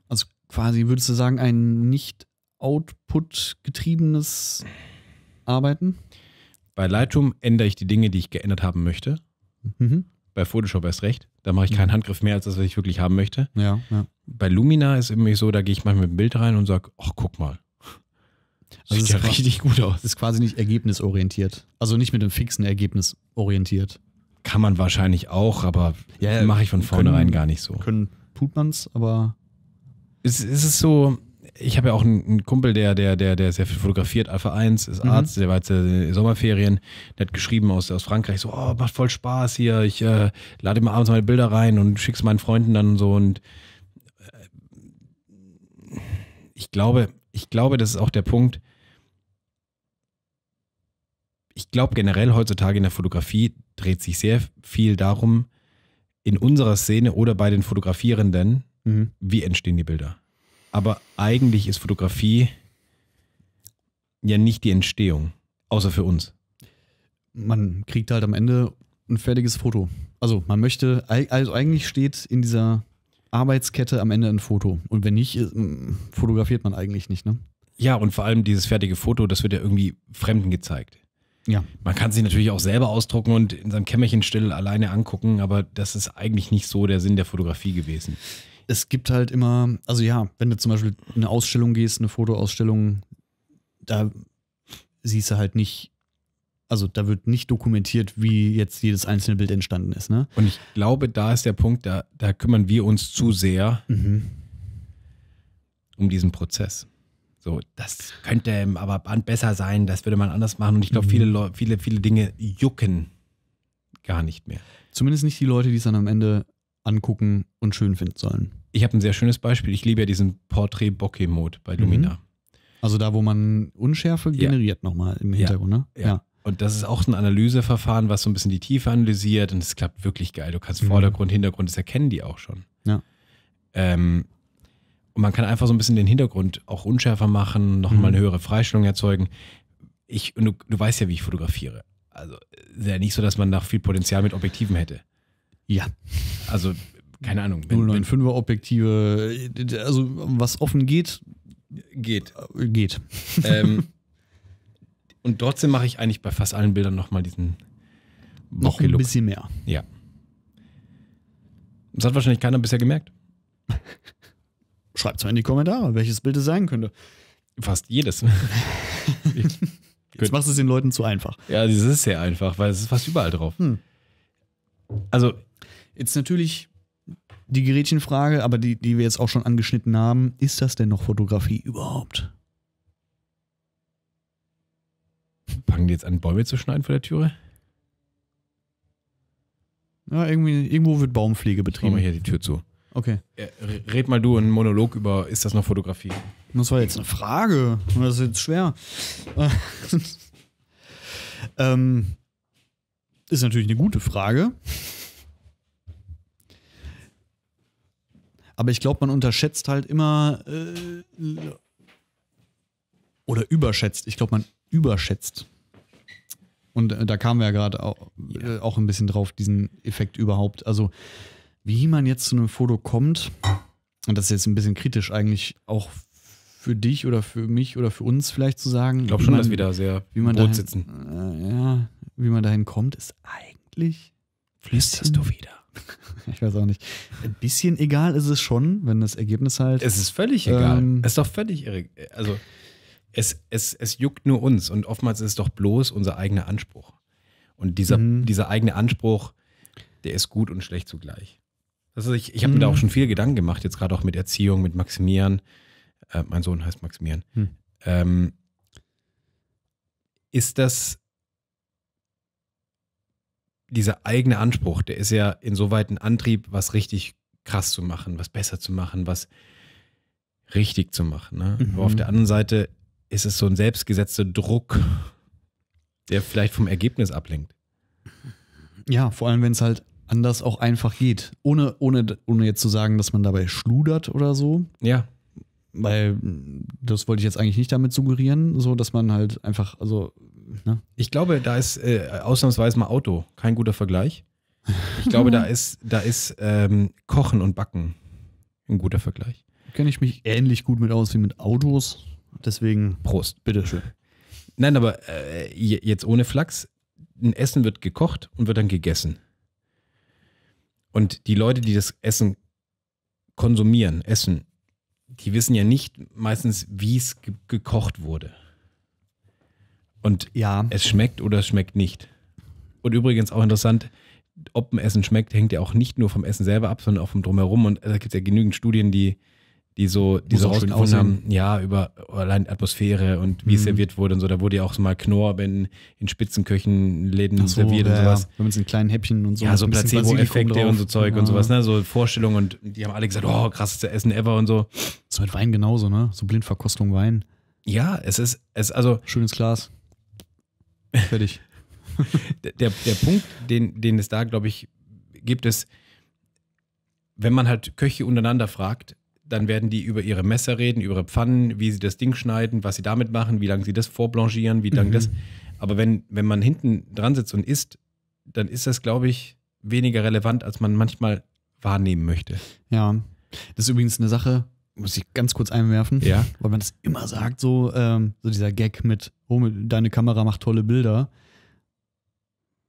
Also quasi würdest du sagen, ein nicht output-getriebenes Arbeiten? Bei Lightroom ändere ich die Dinge, die ich geändert haben möchte. Mhm. Bei Photoshop erst recht. Da mache ich keinen mhm. Handgriff mehr als das, was ich wirklich haben möchte. Ja, ja. Bei Lumina ist es irgendwie so, da gehe ich manchmal mit dem Bild rein und sage, ach, guck mal. Also Sieht ja richtig gut aus. Ist quasi nicht ergebnisorientiert. Also nicht mit einem fixen Ergebnis orientiert. Kann man wahrscheinlich auch, aber ja, mache ich von vornherein gar nicht so. Können tut man es, aber. Es, es ist so, ich habe ja auch einen, Kumpel, der, der, der, der sehr viel fotografiert, Alpha 1, ist mhm. Arzt, der war jetzt äh, in den Sommerferien, der hat geschrieben aus, aus Frankreich, so, oh, macht voll Spaß hier, ich äh, lade immer abends meine Bilder rein und schick's meinen Freunden dann und so und äh, ich glaube, ich glaube, das ist auch der Punkt, ich glaube generell heutzutage in der Fotografie dreht sich sehr viel darum, in unserer Szene oder bei den Fotografierenden, mhm. wie entstehen die Bilder? Aber eigentlich ist Fotografie ja nicht die Entstehung, außer für uns. Man kriegt halt am Ende ein fertiges Foto. Also man möchte, also eigentlich steht in dieser Arbeitskette am Ende ein Foto. Und wenn nicht, mm, fotografiert man eigentlich nicht, ne? Ja, und vor allem dieses fertige Foto, das wird ja irgendwie Fremden gezeigt. Ja. Man kann sich natürlich auch selber ausdrucken und in seinem Kämmerchen still alleine angucken, aber das ist eigentlich nicht so der Sinn der Fotografie gewesen es gibt halt immer, also ja, wenn du zum Beispiel in eine Ausstellung gehst, eine Fotoausstellung, da siehst du halt nicht, also da wird nicht dokumentiert, wie jetzt jedes einzelne Bild entstanden ist. Ne? Und ich glaube, da ist der Punkt, da, da kümmern wir uns zu sehr mhm. um diesen Prozess. So, das könnte aber besser sein, das würde man anders machen. Und ich glaube, mhm. viele, viele, viele Dinge jucken gar nicht mehr. Zumindest nicht die Leute, die es dann am Ende angucken und schön finden sollen. Ich habe ein sehr schönes Beispiel. Ich liebe ja diesen Portrait-Bokeh-Mode bei mhm. Lumina. Also da, wo man Unschärfe generiert ja. nochmal im Hintergrund, ja. ne? Ja. ja. Und das ist auch ein Analyseverfahren, was so ein bisschen die Tiefe analysiert und es klappt wirklich geil. Du kannst mhm. Vordergrund, Hintergrund, das erkennen die auch schon. Ja. Ähm, und man kann einfach so ein bisschen den Hintergrund auch unschärfer machen, nochmal mhm. eine höhere Freistellung erzeugen. Ich, und du, du weißt ja, wie ich fotografiere. Also ist ja nicht so, dass man nach viel Potenzial mit Objektiven hätte. Ja. Also keine Ahnung. 0,95er Objektive, also was offen geht. Geht. Geht. Ähm, [LAUGHS] und trotzdem mache ich eigentlich bei fast allen Bildern nochmal diesen Noch ein bisschen mehr. Ja. Das hat wahrscheinlich keiner bisher gemerkt. Schreibt es mal in die Kommentare, welches Bild es sein könnte. Fast jedes. [LAUGHS] Jetzt machst du es den Leuten zu einfach. Ja, das ist sehr einfach, weil es ist fast überall drauf. Hm. Also. Jetzt natürlich die Gerätchenfrage, aber die, die wir jetzt auch schon angeschnitten haben, ist das denn noch Fotografie überhaupt? Fangen die jetzt an, Bäume zu schneiden vor der Türe? Ja, irgendwie, irgendwo wird Baumpflege betrieben. Mach mal hier die Tür zu. Okay. Red mal du einen Monolog über, ist das noch Fotografie? Das war jetzt eine Frage. Das ist jetzt schwer. [LAUGHS] ähm, ist natürlich eine gute Frage. Aber ich glaube, man unterschätzt halt immer äh, oder überschätzt. Ich glaube, man überschätzt. Und äh, da kamen wir ja gerade auch, äh, auch, ein bisschen drauf, diesen Effekt überhaupt. Also, wie man jetzt zu einem Foto kommt, und das ist jetzt ein bisschen kritisch eigentlich auch für dich oder für mich oder für uns vielleicht zu sagen. Ich glaube schon, man, dass wir da sehr wie man dahin, sitzen. Äh, ja, wie man dahin kommt, ist eigentlich. Flüsterst du wieder? [LAUGHS] ich weiß auch nicht. Ein bisschen egal ist es schon, wenn das Ergebnis halt. Es ist völlig egal. Ähm, es ist doch völlig irre. Also, es, es, es juckt nur uns und oftmals ist es doch bloß unser eigener Anspruch. Und dieser, mhm. dieser eigene Anspruch, der ist gut und schlecht zugleich. Also ich ich habe mir da mhm. auch schon viel Gedanken gemacht, jetzt gerade auch mit Erziehung, mit Maximieren. Äh, mein Sohn heißt Maximieren. Mhm. Ähm, ist das, dieser eigene Anspruch, der ist ja insoweit ein Antrieb, was richtig krass zu machen, was besser zu machen, was richtig zu machen. Ne? Mhm. Aber auf mhm. der anderen Seite ist es so ein selbstgesetzter Druck, der vielleicht vom Ergebnis ablenkt. Ja, vor allem, wenn es halt anders auch einfach geht. Ohne, ohne, ohne jetzt zu sagen, dass man dabei schludert oder so. Ja. Weil das wollte ich jetzt eigentlich nicht damit suggerieren, so dass man halt einfach, also ne? Ich glaube, da ist äh, ausnahmsweise mal Auto kein guter Vergleich. Ich glaube, da [LAUGHS] ist, da ist ähm, Kochen und Backen ein guter Vergleich. Kenne ich mich ähnlich gut mit aus wie mit Autos. Deswegen. Prost. Bitteschön. Nein, aber äh, jetzt ohne Flachs. Ein Essen wird gekocht und wird dann gegessen. Und die Leute, die das Essen konsumieren, essen, die wissen ja nicht meistens, wie es ge gekocht wurde. Und ja. es schmeckt oder es schmeckt nicht. Und übrigens auch interessant, ob ein Essen schmeckt, hängt ja auch nicht nur vom Essen selber ab, sondern auch vom Drumherum. Und äh, da gibt es ja genügend Studien, die, die so, die so rausgefunden haben, ja, über allein Atmosphäre und wie mhm. es serviert wurde und so. Da wurde ja auch so mal Knorb in, in Spitzenköchenläden so, serviert ja, und sowas. Ja. Mit so kleinen Häppchen und so. Ja, so Placebo-Effekte und so Zeug ja. und sowas, ne? So Vorstellungen und die haben alle gesagt, oh, krasses Essen ever und so. So mit halt Wein genauso, ne? So Blindverkostung Wein. Ja, es ist, es also. Schönes Glas. Fertig. [LAUGHS] der, der, Punkt, den, den es da, glaube ich, gibt, ist, wenn man halt Köche untereinander fragt, dann werden die über ihre Messer reden, über ihre Pfannen, wie sie das Ding schneiden, was sie damit machen, wie lange sie das vorblanchieren, wie lange mhm. das. Aber wenn, wenn man hinten dran sitzt und isst, dann ist das, glaube ich, weniger relevant, als man manchmal wahrnehmen möchte. Ja. Das ist übrigens eine Sache, muss ich ganz kurz einwerfen, ja. weil man das immer sagt, so, ähm, so dieser Gag mit, oh, deine Kamera macht tolle Bilder.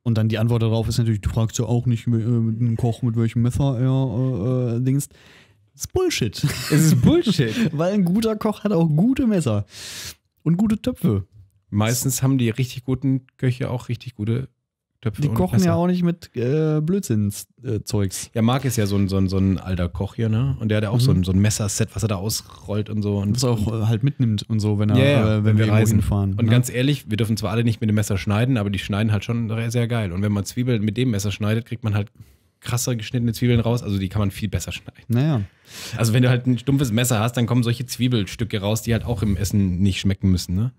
Und dann die Antwort darauf ist natürlich, du fragst ja auch nicht äh, mit einem Koch, mit welchem Messer er äh, äh, dingst. Das ist Bullshit. Es ist Bullshit. [LAUGHS] weil ein guter Koch hat auch gute Messer und gute Töpfe. Meistens haben die richtig guten Köche auch richtig gute Töpfe die kochen Messer. ja auch nicht mit äh, Blödsinnszeugs. Äh, ja, Marc ist ja so ein, so, ein, so ein alter Koch hier, ne? Und der hat ja auch mhm. so, ein, so ein Messerset, was er da ausrollt und so. Und er auch äh, halt mitnimmt und so, wenn, er, yeah, äh, wenn, wenn, wir reisen fahren. Und ne? ganz ehrlich, wir dürfen zwar alle nicht mit dem Messer schneiden, aber die schneiden halt schon sehr geil. Und wenn man Zwiebeln mit dem Messer schneidet, kriegt man halt krasser geschnittene Zwiebeln raus. Also die kann man viel besser schneiden. Naja. Also wenn du halt ein stumpfes Messer hast, dann kommen solche Zwiebelstücke raus, die halt auch im Essen nicht schmecken müssen, ne?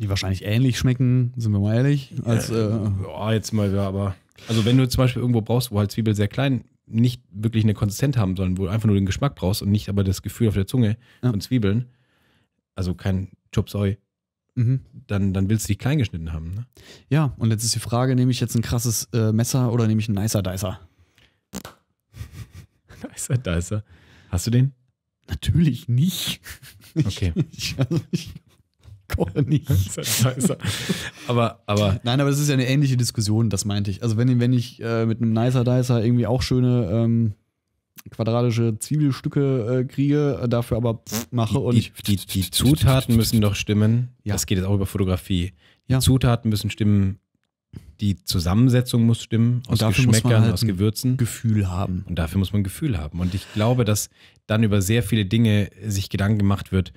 die wahrscheinlich ähnlich schmecken, sind wir mal ehrlich. Als, äh, ja, jetzt mal, ja, aber. Also, wenn du zum Beispiel irgendwo brauchst, wo halt Zwiebel sehr klein nicht wirklich eine Konsistenz haben sollen, wo du einfach nur den Geschmack brauchst und nicht aber das Gefühl auf der Zunge ja. von Zwiebeln, also kein Chop Soy, mhm. dann, dann willst du dich klein geschnitten haben. Ne? Ja, und jetzt ist die Frage: nehme ich jetzt ein krasses äh, Messer oder nehme ich einen Nicer Dicer? [LAUGHS] nicer Dicer. Hast du den? Natürlich nicht. Okay. Ich, [LAUGHS] ich, also ich, koche nicht. [LAUGHS] aber, aber. Nein, aber es ist ja eine ähnliche Diskussion, das meinte ich. Also, wenn, wenn ich äh, mit einem Nicer Dicer irgendwie auch schöne ähm, quadratische Zwiebelstücke äh, kriege, äh, dafür aber mache die, und. Die, die, die, Zutaten müssen doch stimmen. Ja. Das geht jetzt auch über Fotografie. Die Zutaten müssen stimmen. Die Zusammensetzung muss stimmen, aus Geschmäckern, halt aus Gewürzen. Gefühl haben. Und dafür muss man Gefühl haben. Und ich glaube, dass dann über sehr viele Dinge sich Gedanken gemacht wird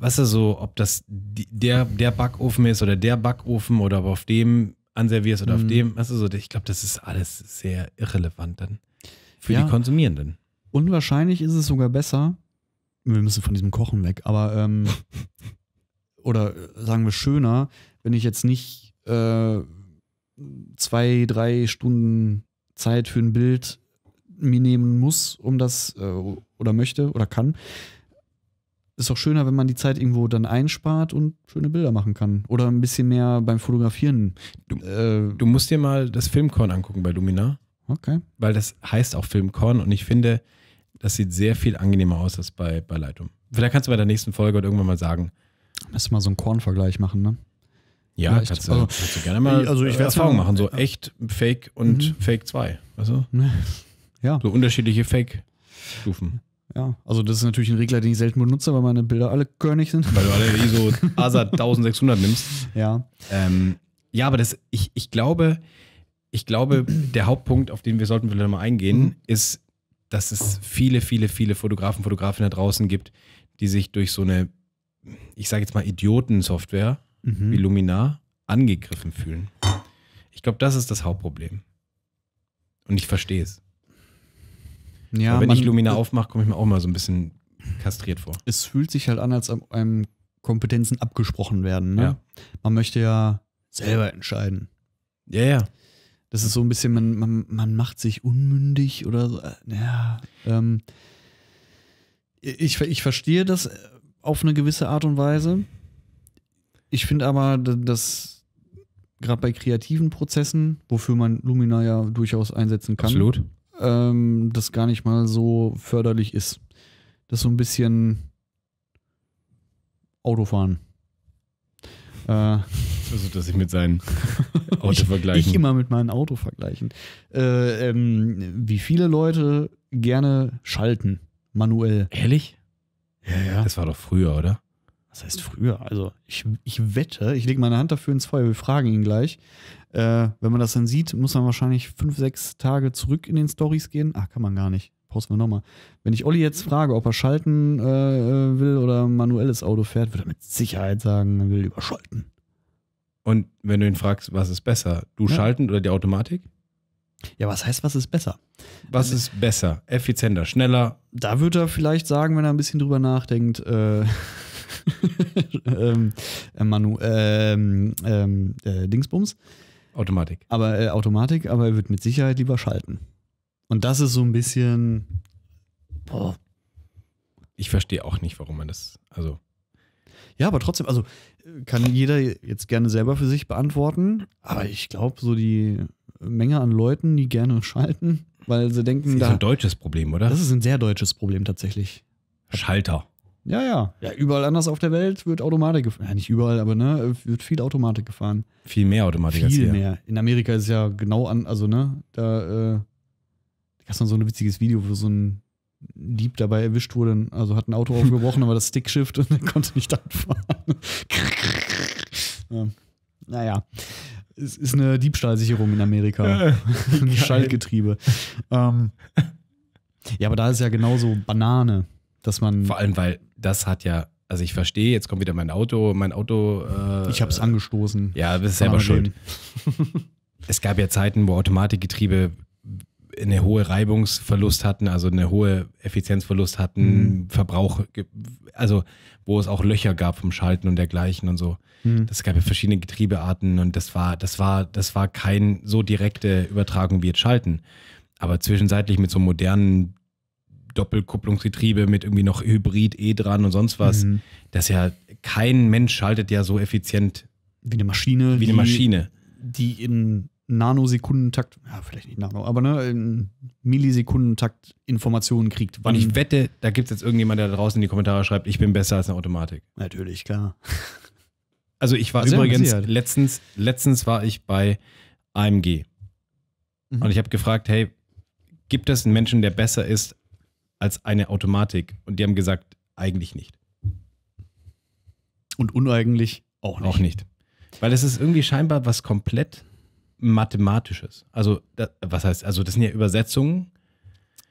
weißt du, so, ob das der, der Backofen ist oder der Backofen oder ob auf dem anservierst oder mhm. auf dem, weißt du, so, ich glaube, das ist alles sehr irrelevant dann für ja. die Konsumierenden. Unwahrscheinlich ist es sogar besser, wir müssen von diesem Kochen weg, aber ähm, [LAUGHS] oder sagen wir schöner, wenn ich jetzt nicht äh, zwei, drei Stunden Zeit für ein Bild mir nehmen muss, um das äh, oder möchte oder kann, ist auch schöner, wenn man die Zeit irgendwo dann einspart und schöne Bilder machen kann. Oder ein bisschen mehr beim Fotografieren. Du, äh, du musst dir mal das Filmkorn angucken bei Luminar. Okay. Weil das heißt auch Filmkorn und ich finde, das sieht sehr viel angenehmer aus als bei, bei Lightroom. Vielleicht kannst du bei der nächsten Folge oder irgendwann mal sagen. Müssen mal so einen Kornvergleich machen, ne? Ja, kannst du, also, kannst du gerne mal also ich äh, Erfahrung machen. So echt Fake und mhm. Fake 2. Also, [LAUGHS] ja. So unterschiedliche Fake-Stufen. Ja, also das ist natürlich ein Regler, den ich selten benutze, weil meine Bilder alle körnig sind. Weil du alle ISO ASA 1600 nimmst. Ja. Ähm, ja, aber das, ich, ich glaube, ich glaube, der Hauptpunkt, auf den wir sollten vielleicht mal eingehen, mhm. ist, dass es viele, viele, viele Fotografen, Fotografinnen da draußen gibt, die sich durch so eine, ich sage jetzt mal, Idiotensoftware mhm. wie Luminar angegriffen fühlen. Ich glaube, das ist das Hauptproblem. Und ich verstehe es. Ja, Aber wenn ich Lumina aufmache, komme ich mir auch mal so ein bisschen kastriert vor. Es fühlt sich halt an, als ob einem Kompetenzen abgesprochen werden. Ne? Ja. Man möchte ja selber entscheiden. Ja, ja. Das ist so ein bisschen, man, man, man macht sich unmündig oder so. Äh, ja. Ähm, ich, ich verstehe das äh, auf eine gewisse Art und Weise. Ich finde aber, dass gerade bei kreativen Prozessen, wofür man Lumina ja durchaus einsetzen kann, Absolut ähm, das gar nicht mal so förderlich ist. Das ist so ein bisschen Autofahren. Äh, so, also, dass ich mit seinem [LAUGHS] Auto vergleiche. Ich immer mit meinem Auto vergleichen. Äh, ähm, wie viele Leute gerne schalten, manuell. Ehrlich? Ja, ja. Das war doch früher, oder? Was heißt früher. Also ich, ich wette, ich lege meine Hand dafür ins Feuer, wir fragen ihn gleich. Äh, wenn man das dann sieht, muss man wahrscheinlich fünf, sechs Tage zurück in den Stories gehen. Ach, kann man gar nicht. Posten wir nochmal. Wenn ich Olli jetzt frage, ob er schalten äh, äh will oder manuelles Auto fährt, wird er mit Sicherheit sagen, er will überschalten. Und wenn du ihn fragst, was ist besser, du ja. schalten oder die Automatik? Ja, was heißt, was ist besser? Was äh, ist besser, effizienter, schneller? Da würde er vielleicht sagen, wenn er ein bisschen drüber nachdenkt, äh, [LAUGHS] ähm, äh, Manu, ähm, ähm, äh, Dingsbums. Automatik. Aber äh, Automatik, aber er wird mit Sicherheit lieber schalten. Und das ist so ein bisschen. Boah. Ich verstehe auch nicht, warum man das. Also. Ja, aber trotzdem, also kann jeder jetzt gerne selber für sich beantworten. Aber ich glaube, so die Menge an Leuten, die gerne schalten, weil sie denken. Das ist da, ein deutsches Problem, oder? Das ist ein sehr deutsches Problem tatsächlich. Schalter. Ja, ja. Ja, überall anders auf der Welt wird Automatik gefahren. Ja, nicht überall, aber ne, wird viel Automatik gefahren. Viel mehr Automatik viel als hier. Viel mehr. In Amerika ist es ja genau an, also ne, da äh, gab es so ein witziges Video, wo so ein Dieb dabei erwischt wurde, also hat ein Auto [LAUGHS] aufgebrochen, aber das Stickshift und er konnte nicht anfahren. [LAUGHS] ja. Naja, es ist eine Diebstahlsicherung in Amerika. [LAUGHS] ein Schaltgetriebe. Ähm, ja, aber da ist ja genauso Banane, dass man. Vor allem, weil das hat ja, also ich verstehe, jetzt kommt wieder mein Auto, mein Auto. Äh, ich habe es angestoßen. Ja, das ist selber schuld. es gab ja Zeiten, wo Automatikgetriebe eine hohe Reibungsverlust hatten, also eine hohe Effizienzverlust hatten, mhm. Verbrauch, also wo es auch Löcher gab vom Schalten und dergleichen und so. Mhm. Das gab ja verschiedene Getriebearten und das war, das war, das war kein so direkte Übertragung wie jetzt Schalten. Aber zwischenzeitlich mit so modernen Doppelkupplungsgetriebe mit irgendwie noch Hybrid E dran und sonst was. Mhm. Das ja kein Mensch schaltet ja so effizient wie eine Maschine, wie eine die, Maschine, die im Nanosekundentakt, ja, vielleicht nicht Nano, aber ne, im Millisekundentakt Informationen kriegt. und ich wette, da gibt es jetzt irgendjemand, der da draußen in die Kommentare schreibt, ich bin besser als eine Automatik. Natürlich, klar. Also ich war übrigens letztens, letztens war ich bei AMG. Mhm. Und ich habe gefragt, hey, gibt es einen Menschen, der besser ist als eine Automatik. Und die haben gesagt, eigentlich nicht. Und uneigentlich auch nicht. Auch nicht. Weil es ist irgendwie scheinbar was komplett Mathematisches. Also, das, was heißt, also das sind ja Übersetzungen.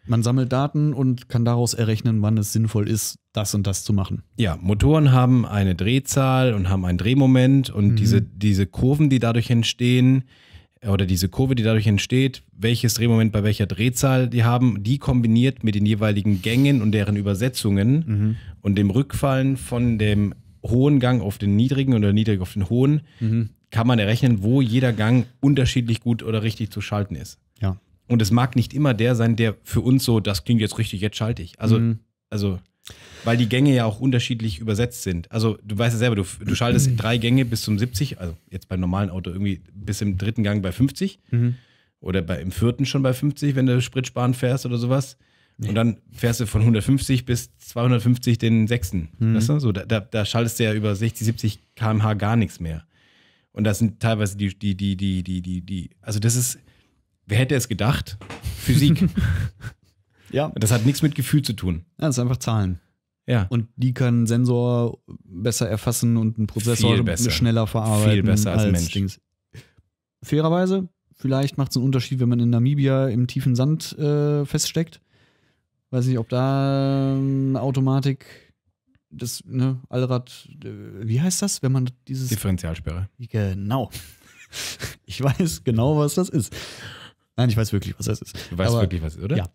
Man sammelt Daten und kann daraus errechnen, wann es sinnvoll ist, das und das zu machen. Ja, Motoren haben eine Drehzahl und haben ein Drehmoment und mhm. diese, diese Kurven, die dadurch entstehen, oder diese Kurve, die dadurch entsteht, welches Drehmoment bei welcher Drehzahl die haben, die kombiniert mit den jeweiligen Gängen und deren Übersetzungen mhm. und dem Rückfallen von dem hohen Gang auf den niedrigen oder niedrig auf den hohen, mhm. kann man errechnen, wo jeder Gang unterschiedlich gut oder richtig zu schalten ist. Ja. Und es mag nicht immer der sein, der für uns so, das klingt jetzt richtig, jetzt schalte ich. Also, mhm. also weil die Gänge ja auch unterschiedlich übersetzt sind. Also du weißt ja selber, du, du schaltest mhm. drei Gänge bis zum 70, also jetzt beim normalen Auto irgendwie bis im dritten Gang bei 50 mhm. oder bei, im vierten schon bei 50, wenn du Spritsparen fährst oder sowas. Nee. Und dann fährst du von 150 bis 250 den sechsten. Mhm. Weißt du? so, da, da, schaltest du ja über 60, 70 km/h gar nichts mehr. Und das sind teilweise die, die, die, die, die, die, die. Also das ist, wer hätte es gedacht? Physik. [LAUGHS] ja. Das hat nichts mit Gefühl zu tun. Ja, das sind einfach Zahlen. Ja. Und die kann einen Sensor besser erfassen und einen Prozessor schneller verarbeiten. Viel besser als, als Mensch. Dings. Fairerweise, vielleicht macht es einen Unterschied, wenn man in Namibia im tiefen Sand äh, feststeckt. Weiß nicht, ob da ähm, Automatik das ne, Allrad, äh, wie heißt das, wenn man dieses Differentialsperre. Genau. [LAUGHS] ich weiß genau, was das ist. Nein, ich weiß wirklich, was das ist. Du weißt Aber, wirklich, was ist, oder? Ja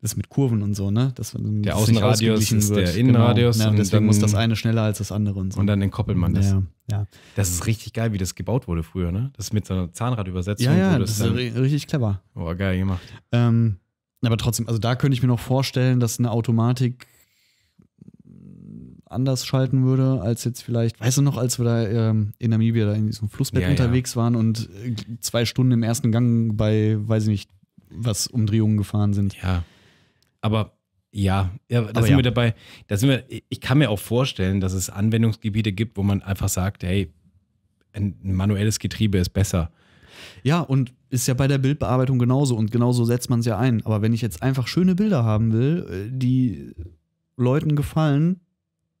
das mit Kurven und so, ne? Dass man der Außenradius ist wird. der genau. Innenradius. Genau. Ja, und deswegen muss das eine schneller als das andere und so. Und dann entkoppelt man das. Ja, ja. Das ist richtig geil, wie das gebaut wurde früher, ne? Das mit so einer Zahnradübersetzung. Ja, ja, das, ist richtig clever. Boah, geil gemacht. Ähm, aber trotzdem, also da könnte ich mir noch vorstellen, dass eine Automatik anders schalten würde, als jetzt vielleicht, weißt du noch, als wir da ähm, in Namibia da in diesem Flussbett ja, unterwegs waren und äh, zwei Stunden im ersten Gang bei, weiß ich nicht, was Umdrehungen gefahren sind. Ja. Aber ja, ja da sind ja. wir dabei. Da sind wir, ich kann mir auch vorstellen, dass es Anwendungsgebiete gibt, wo man einfach sagt, hey, ein manuelles Getriebe ist besser. Ja, und ist ja bei der Bildbearbeitung genauso und genauso setzt man es ja ein. Aber wenn ich jetzt einfach schöne Bilder haben will, äh, die Leuten gefallen,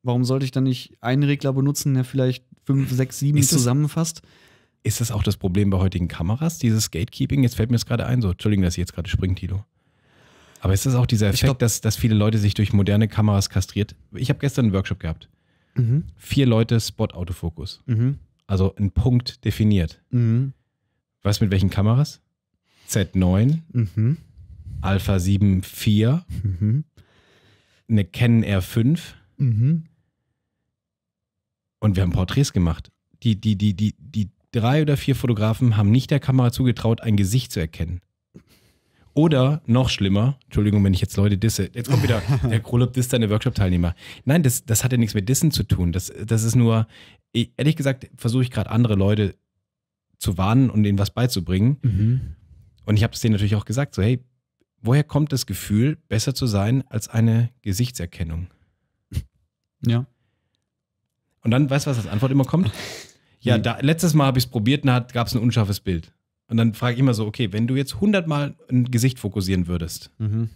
warum sollte ich dann nicht einen Regler benutzen, der vielleicht fünf, sechs, sieben ist zusammenfasst? Das, ist das auch das Problem bei heutigen Kameras, dieses Gatekeeping? Jetzt fällt mir das gerade ein, so, Entschuldigung, dass ich jetzt gerade springe, Tilo. Aber ist das auch dieser Effekt, glaub, dass, dass viele Leute sich durch moderne Kameras kastriert? Ich habe gestern einen Workshop gehabt. Mhm. Vier Leute Spot-Autofokus. Mhm. Also ein Punkt definiert. Mhm. Weißt du, mit welchen Kameras? Z9, mhm. Alpha 7 4, mhm. eine Canon R5. Mhm. Und wir haben Porträts gemacht. Die, die, die, die, die drei oder vier Fotografen haben nicht der Kamera zugetraut, ein Gesicht zu erkennen. Oder noch schlimmer, Entschuldigung, wenn ich jetzt Leute disse, jetzt kommt wieder, [LAUGHS] der Krolop disst deine Workshop-Teilnehmer. Nein, das, das hat ja nichts mit Dissen zu tun. Das, das ist nur, ehrlich gesagt, versuche ich gerade andere Leute zu warnen und denen was beizubringen. Mhm. Und ich habe es denen natürlich auch gesagt, so hey, woher kommt das Gefühl, besser zu sein als eine Gesichtserkennung? Ja. Und dann, weißt du, was als Antwort immer kommt? [LAUGHS] Ja, da, letztes Mal habe ich es probiert und da gab es ein unscharfes Bild. Und dann frage ich immer so, okay, wenn du jetzt 100 Mal ein Gesicht fokussieren würdest mhm.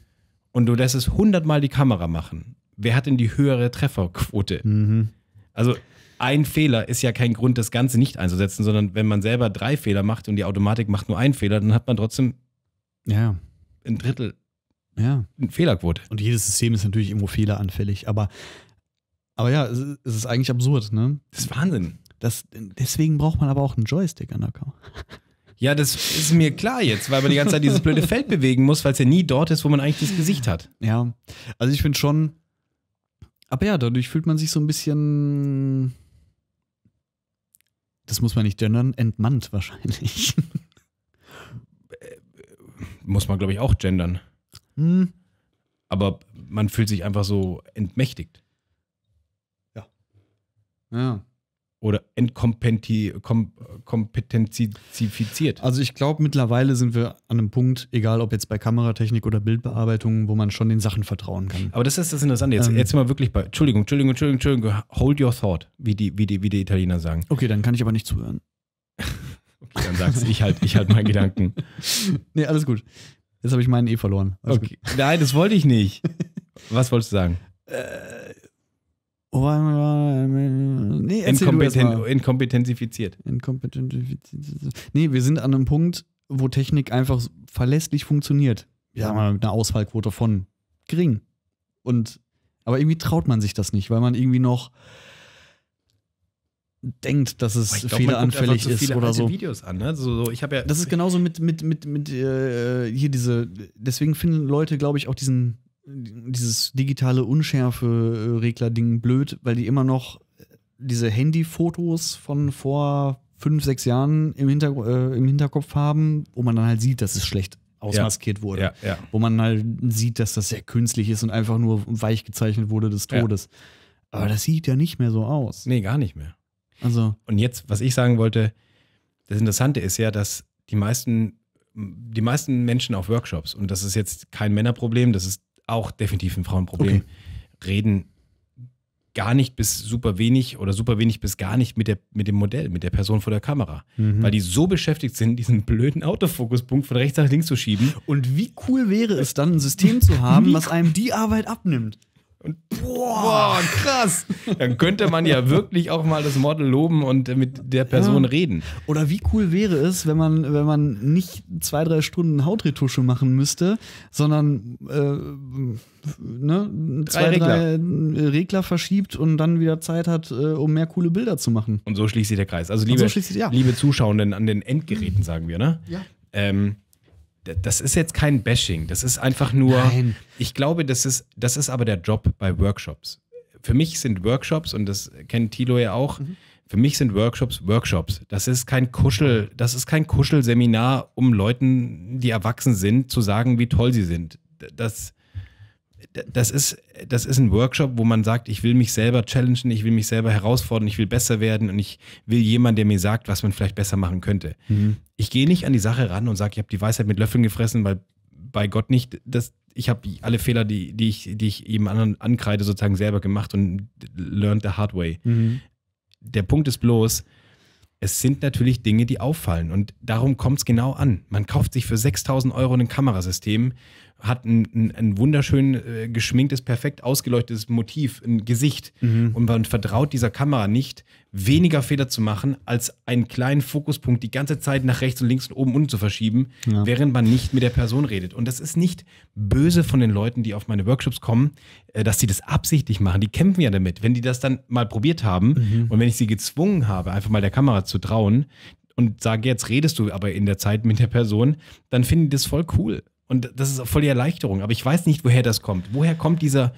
und du lässt es 100 Mal die Kamera machen, wer hat denn die höhere Trefferquote? Mhm. Also ein Fehler ist ja kein Grund, das Ganze nicht einzusetzen, sondern wenn man selber drei Fehler macht und die Automatik macht nur einen Fehler, dann hat man trotzdem ja. ein Drittel ja. Fehlerquote. Und jedes System ist natürlich irgendwo fehleranfällig, aber, aber ja, es ist eigentlich absurd. Ne? Das ist Wahnsinn. Das, deswegen braucht man aber auch einen Joystick an der Kamera. [LAUGHS] Ja, das ist mir klar jetzt, weil man die ganze Zeit dieses blöde Feld bewegen muss, weil es ja nie dort ist, wo man eigentlich das Gesicht hat. Ja, also ich finde schon, aber ja, dadurch fühlt man sich so ein bisschen, das muss man nicht gendern, entmannt wahrscheinlich. Äh, muss man, glaube ich, auch gendern. Hm. Aber man fühlt sich einfach so entmächtigt. Ja. Ja oder entkompetenzifiziert? Also ich glaube, mittlerweile sind wir an einem Punkt, egal ob jetzt bei Kameratechnik oder Bildbearbeitung, wo man schon den Sachen vertrauen kann. Aber das ist das Interessante. Jetzt, ähm, jetzt sind wir wirklich bei, Entschuldigung, Entschuldigung, Entschuldigung, Entschuldigung, hold your thought, wie die, wie, die, wie die Italiener sagen. Okay, dann kann ich aber nicht zuhören. okay, dann sagst du, ich halt, ich halt meinen Gedanken. [LAUGHS] Nee, alles gut. Jetzt habe ich meinen eh verloren. Okay. Nein, das wollte ich nicht. [LAUGHS] Was wolltest du sagen? Äh, Oh, nee, Inkompeten Inkompetenzifiziert. Inkompetenzifiziert. Nee, wir sind an einem Punkt, wo Technik einfach verlässlich funktioniert. Wir haben ja, mit halt einer Auswahlquote von gering. Und, aber irgendwie traut man sich das nicht, weil man irgendwie noch denkt, dass es glaub, fehleranfällig ist so oder so. Videos an, ne? so, so ich habe ja Das ist genauso mit mit mit mit äh, hier diese deswegen finden Leute glaube ich auch diesen dieses digitale Unschärfe-Regler-Ding blöd, weil die immer noch äh, diese Handy-Fotos von vor fünf, sechs Jahren im, Hinter äh, im Hinterkopf haben, wo man dann halt sieht, dass es schlecht ausmaskiert ja, wurde. Ja, ja. Wo man halt sieht, dass das sehr künstlich ist und einfach nur weich gezeichnet wurde des Todes. Aber das sieht ja nicht mehr so aus. Nee, gar nicht mehr. Also. Und jetzt, was ich sagen wollte, das Interessante ist ja, dass die meisten, die meisten Menschen auf Workshops, und das ist jetzt kein Männerproblem, das ist auch definitiv ein Frauenproblem. Okay. Reden gar nicht bis super wenig oder super wenig bis gar nicht mit, der, mit dem Modell, mit der Person vor der Kamera. Mhm. Weil die so beschäftigt sind, diesen blöden Autofokuspunkt von rechts nach links zu schieben. Und wie cool wäre es dann, ein System zu haben, was einem die Arbeit abnimmt? Und boah, krass. Dann könnte man ja wirklich auch mal das Model loben und mit der Person ja. reden. Oder wie cool wäre es, wenn man, wenn man nicht zwei, drei Stunden Hautretusche machen müsste, sondern äh, ne, zwei, drei Regler. drei Regler verschiebt und dann wieder Zeit hat, äh, um mehr coole Bilder zu machen. Und so schließt sich der Kreis. Also liebe, so ja. liebe Zuschauenden an den Endgeräten, sagen wir, ne? Ja. Ähm, das ist jetzt kein Bashing, das ist einfach nur, Nein. ich glaube, das ist, das ist aber der Job bei Workshops. Für mich sind Workshops, und das kennt Thilo ja auch, mhm. für mich sind Workshops Workshops. Das ist kein Kuschel, das ist kein Kuschelseminar, um Leuten, die erwachsen sind, zu sagen, wie toll sie sind. Das, das ist, das ist ein Workshop, wo man sagt, ich will mich selber challengen, ich will mich selber herausfordern, ich will besser werden und ich will jemanden, der mir sagt, was man vielleicht besser machen könnte. Mhm. Ich gehe nicht an die Sache ran und sage, ich habe die Weisheit mit Löffeln gefressen, weil bei Gott nicht, das, ich habe alle Fehler, die, die, ich, die ich jedem anderen ankreide, sozusagen selber gemacht und learned the hard way. Mhm. Der Punkt ist bloß, es sind natürlich Dinge, die auffallen und darum kommt es genau an. Man kauft sich für 6000 Euro ein Kamerasystem hat ein, ein, ein wunderschön äh, geschminktes, perfekt ausgeleuchtetes Motiv, ein Gesicht. Mhm. Und man vertraut dieser Kamera nicht, weniger Fehler zu machen, als einen kleinen Fokuspunkt die ganze Zeit nach rechts und links und oben und unten zu verschieben, ja. während man nicht mit der Person redet. Und das ist nicht böse von den Leuten, die auf meine Workshops kommen, äh, dass sie das absichtlich machen. Die kämpfen ja damit. Wenn die das dann mal probiert haben mhm. und wenn ich sie gezwungen habe, einfach mal der Kamera zu trauen, und sage, jetzt redest du aber in der Zeit mit der Person, dann finden die das voll cool. Und das ist auch voll die Erleichterung. Aber ich weiß nicht, woher das kommt. Woher kommt dieser,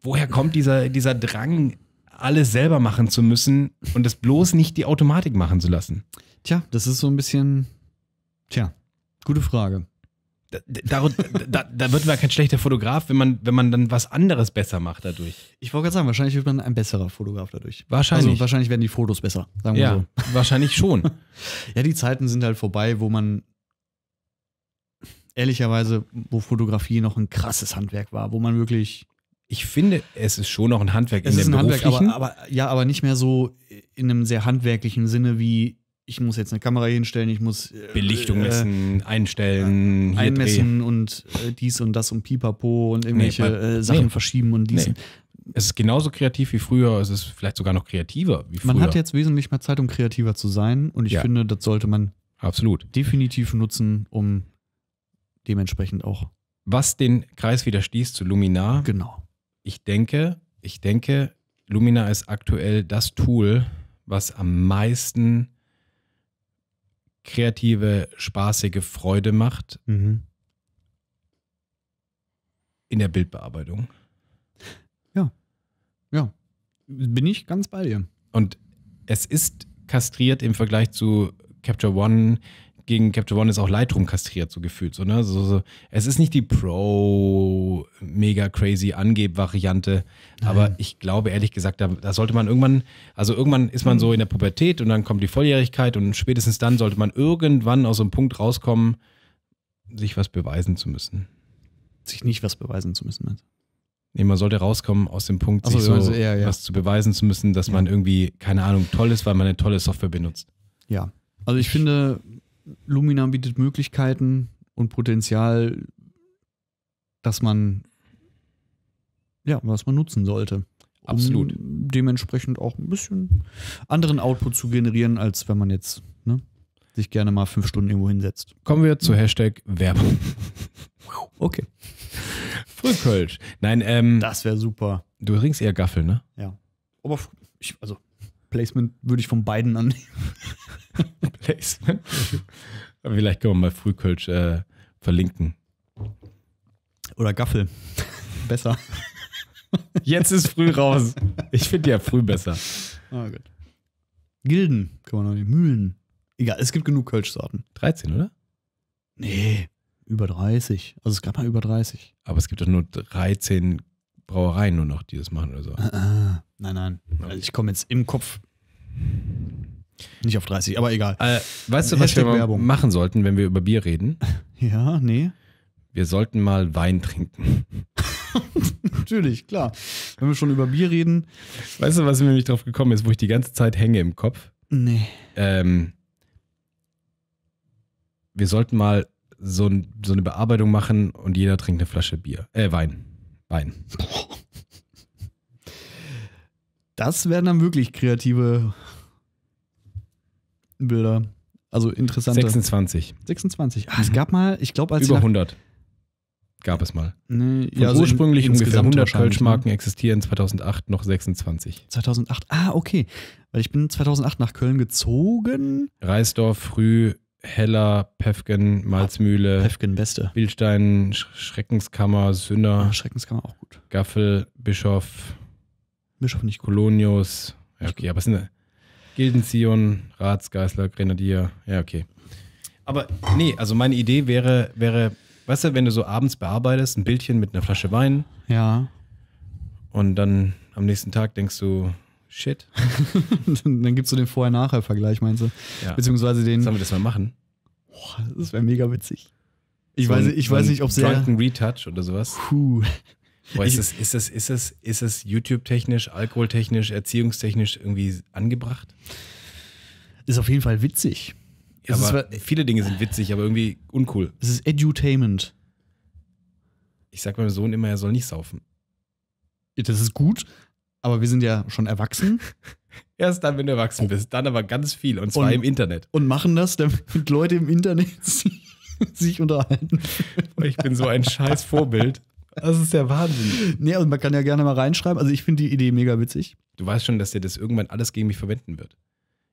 woher kommt dieser, dieser Drang, alles selber machen zu müssen und es bloß nicht die Automatik machen zu lassen? Tja, das ist so ein bisschen. Tja, gute Frage. Da, da, da, da, wird man kein schlechter Fotograf, wenn man, wenn man dann was anderes besser macht dadurch. Ich wollte gerade sagen, wahrscheinlich wird man ein besserer Fotograf dadurch. Wahrscheinlich. Also, wahrscheinlich werden die Fotos besser, sagen wir ja, so. Wahrscheinlich schon. [LAUGHS] ja, die Zeiten sind halt vorbei, wo man ehrlicherweise, wo Fotografie noch ein krasses Handwerk war, wo man wirklich. Ich finde, es ist schon noch ein Handwerk es in ist dem ein Handwerk, aber, aber, ja, aber nicht mehr so in einem sehr handwerklichen Sinne wie ich muss jetzt eine Kamera hinstellen, ich muss äh, Belichtung äh, messen, äh, einstellen, ja, einmessen drehen. und äh, dies und das und Pipapo und irgendwelche äh, nee, weil, Sachen nee. verschieben und dies. Nee. Es ist genauso kreativ wie früher, es ist vielleicht sogar noch kreativer wie früher. Man hat jetzt wesentlich mehr Zeit, um kreativer zu sein und ich ja. finde, das sollte man Absolut. definitiv nutzen, um dementsprechend auch. Was den Kreis wieder schließt zu Luminar. Genau. Ich denke, ich denke, Luminar ist aktuell das Tool, was am meisten kreative, spaßige Freude macht mhm. in der Bildbearbeitung. Ja. Ja. Bin ich ganz bei dir. Und es ist kastriert im Vergleich zu Capture One, gegen Capture One ist auch Lightroom kastriert, so gefühlt. So, ne? so, so. Es ist nicht die Pro, mega crazy Angeb-Variante, aber ich glaube ehrlich gesagt, da, da, sollte man irgendwann, also irgendwann ist man so in der Pubertät und dann kommt die Volljährigkeit und spätestens dann sollte man irgendwann aus so einem Punkt rauskommen, sich was beweisen zu müssen. Sich nicht was beweisen zu müssen, meinst Nee, man sollte rauskommen aus dem Punkt, so, sich so also eher, ja. was zu beweisen zu müssen, dass ja. man irgendwie, keine Ahnung, toll ist, weil man eine tolle Software benutzt. Ja. Also ich finde, Lumina bietet Möglichkeiten und Potenzial, dass man ja, was man nutzen sollte. Um Absolut. dementsprechend auch ein bisschen anderen Output zu generieren, als wenn man jetzt ne, sich gerne mal fünf Stunden irgendwo hinsetzt. Kommen wir zu Hashtag Werbung. [LAUGHS] okay. Frühkölsch. Nein, ähm. Das wäre super. Du trinkst eher Gaffel, ne? Ja. Aber ich, also Placement würde ich von beiden annehmen. [LAUGHS] Placement? Vielleicht können wir mal Frühkölsch äh, verlinken. Oder Gaffel. besser. Jetzt ist früh raus. Ich finde ja früh besser. oh, gut. Gilden kann man noch nicht. Mühlen. Egal, es gibt genug Kölschsorten. 13, oder? Nee, über 30. Also es gab mal über 30. Aber es gibt doch nur 13 Brauereien nur noch, die das machen oder so. Ah, ah. nein, nein. Also ich komme jetzt im Kopf nicht auf 30, aber egal. Äh, weißt du, was Hashtag wir Werbung. machen sollten, wenn wir über Bier reden? [LAUGHS] Ja, nee. Wir sollten mal Wein trinken. [LAUGHS] Natürlich, klar. Wenn wir schon über Bier reden. Weißt du, was mir nämlich drauf gekommen ist, wo ich die ganze Zeit hänge im Kopf? Nee. Ähm, wir sollten mal so, ein, so eine Bearbeitung machen und jeder trinkt eine Flasche Bier, äh, Wein rein. Das werden dann wirklich kreative Bilder. Also interessante. 26. 26. Ah, es mhm. gab mal, ich glaube, als. Über 100. Gab es mal. Nee, ja, also ursprünglich in, ungefähr 100 Kölschmarken ne? existieren 2008 noch 26. 2008, ah, okay. Weil ich bin 2008 nach Köln gezogen. Reisdorf, früh Heller, Pefken, Malzmühle. Pefken, beste. Bildstein, Schreckenskammer, Sünder. Ah, Schreckenskammer auch gut. Gaffel, Bischof. Bischof nicht gut. Kolonius. Ja, okay, aber es sind Gildenzion, Ratsgeißler, Grenadier. Ja, okay. Aber nee, also meine Idee wäre, wäre, weißt du, wenn du so abends bearbeitest, ein Bildchen mit einer Flasche Wein. Ja. Und dann am nächsten Tag denkst du, Shit. [LAUGHS] dann gibt es so den Vorher-Nachher-Vergleich, meinst du? Ja. Beziehungsweise den. Sollen wir das mal machen? Boah, das wäre mega witzig. Ich, so weiß, ein, ich so nicht, ob es sehr. Drunken Retouch oder sowas. Puh. Boah, ist, das, ist, das, ist, das, ist das YouTube-technisch, alkoholtechnisch, erziehungstechnisch irgendwie angebracht? Ist auf jeden Fall witzig. Ja, aber ist, viele Dinge sind witzig, aber irgendwie uncool. Es ist Edutainment. Ich sag meinem Sohn immer, er soll nicht saufen. Das ist gut, aber wir sind ja schon erwachsen. [LAUGHS] Erst dann, wenn du erwachsen bist, dann aber ganz viel und zwar und, im Internet. Und machen das, damit Leute im Internet [LAUGHS] sich unterhalten. Ich bin so ein scheiß Vorbild. Das ist der Wahnsinn. Nee, und also man kann ja gerne mal reinschreiben. Also ich finde die Idee mega witzig. Du weißt schon, dass der das irgendwann alles gegen mich verwenden wird.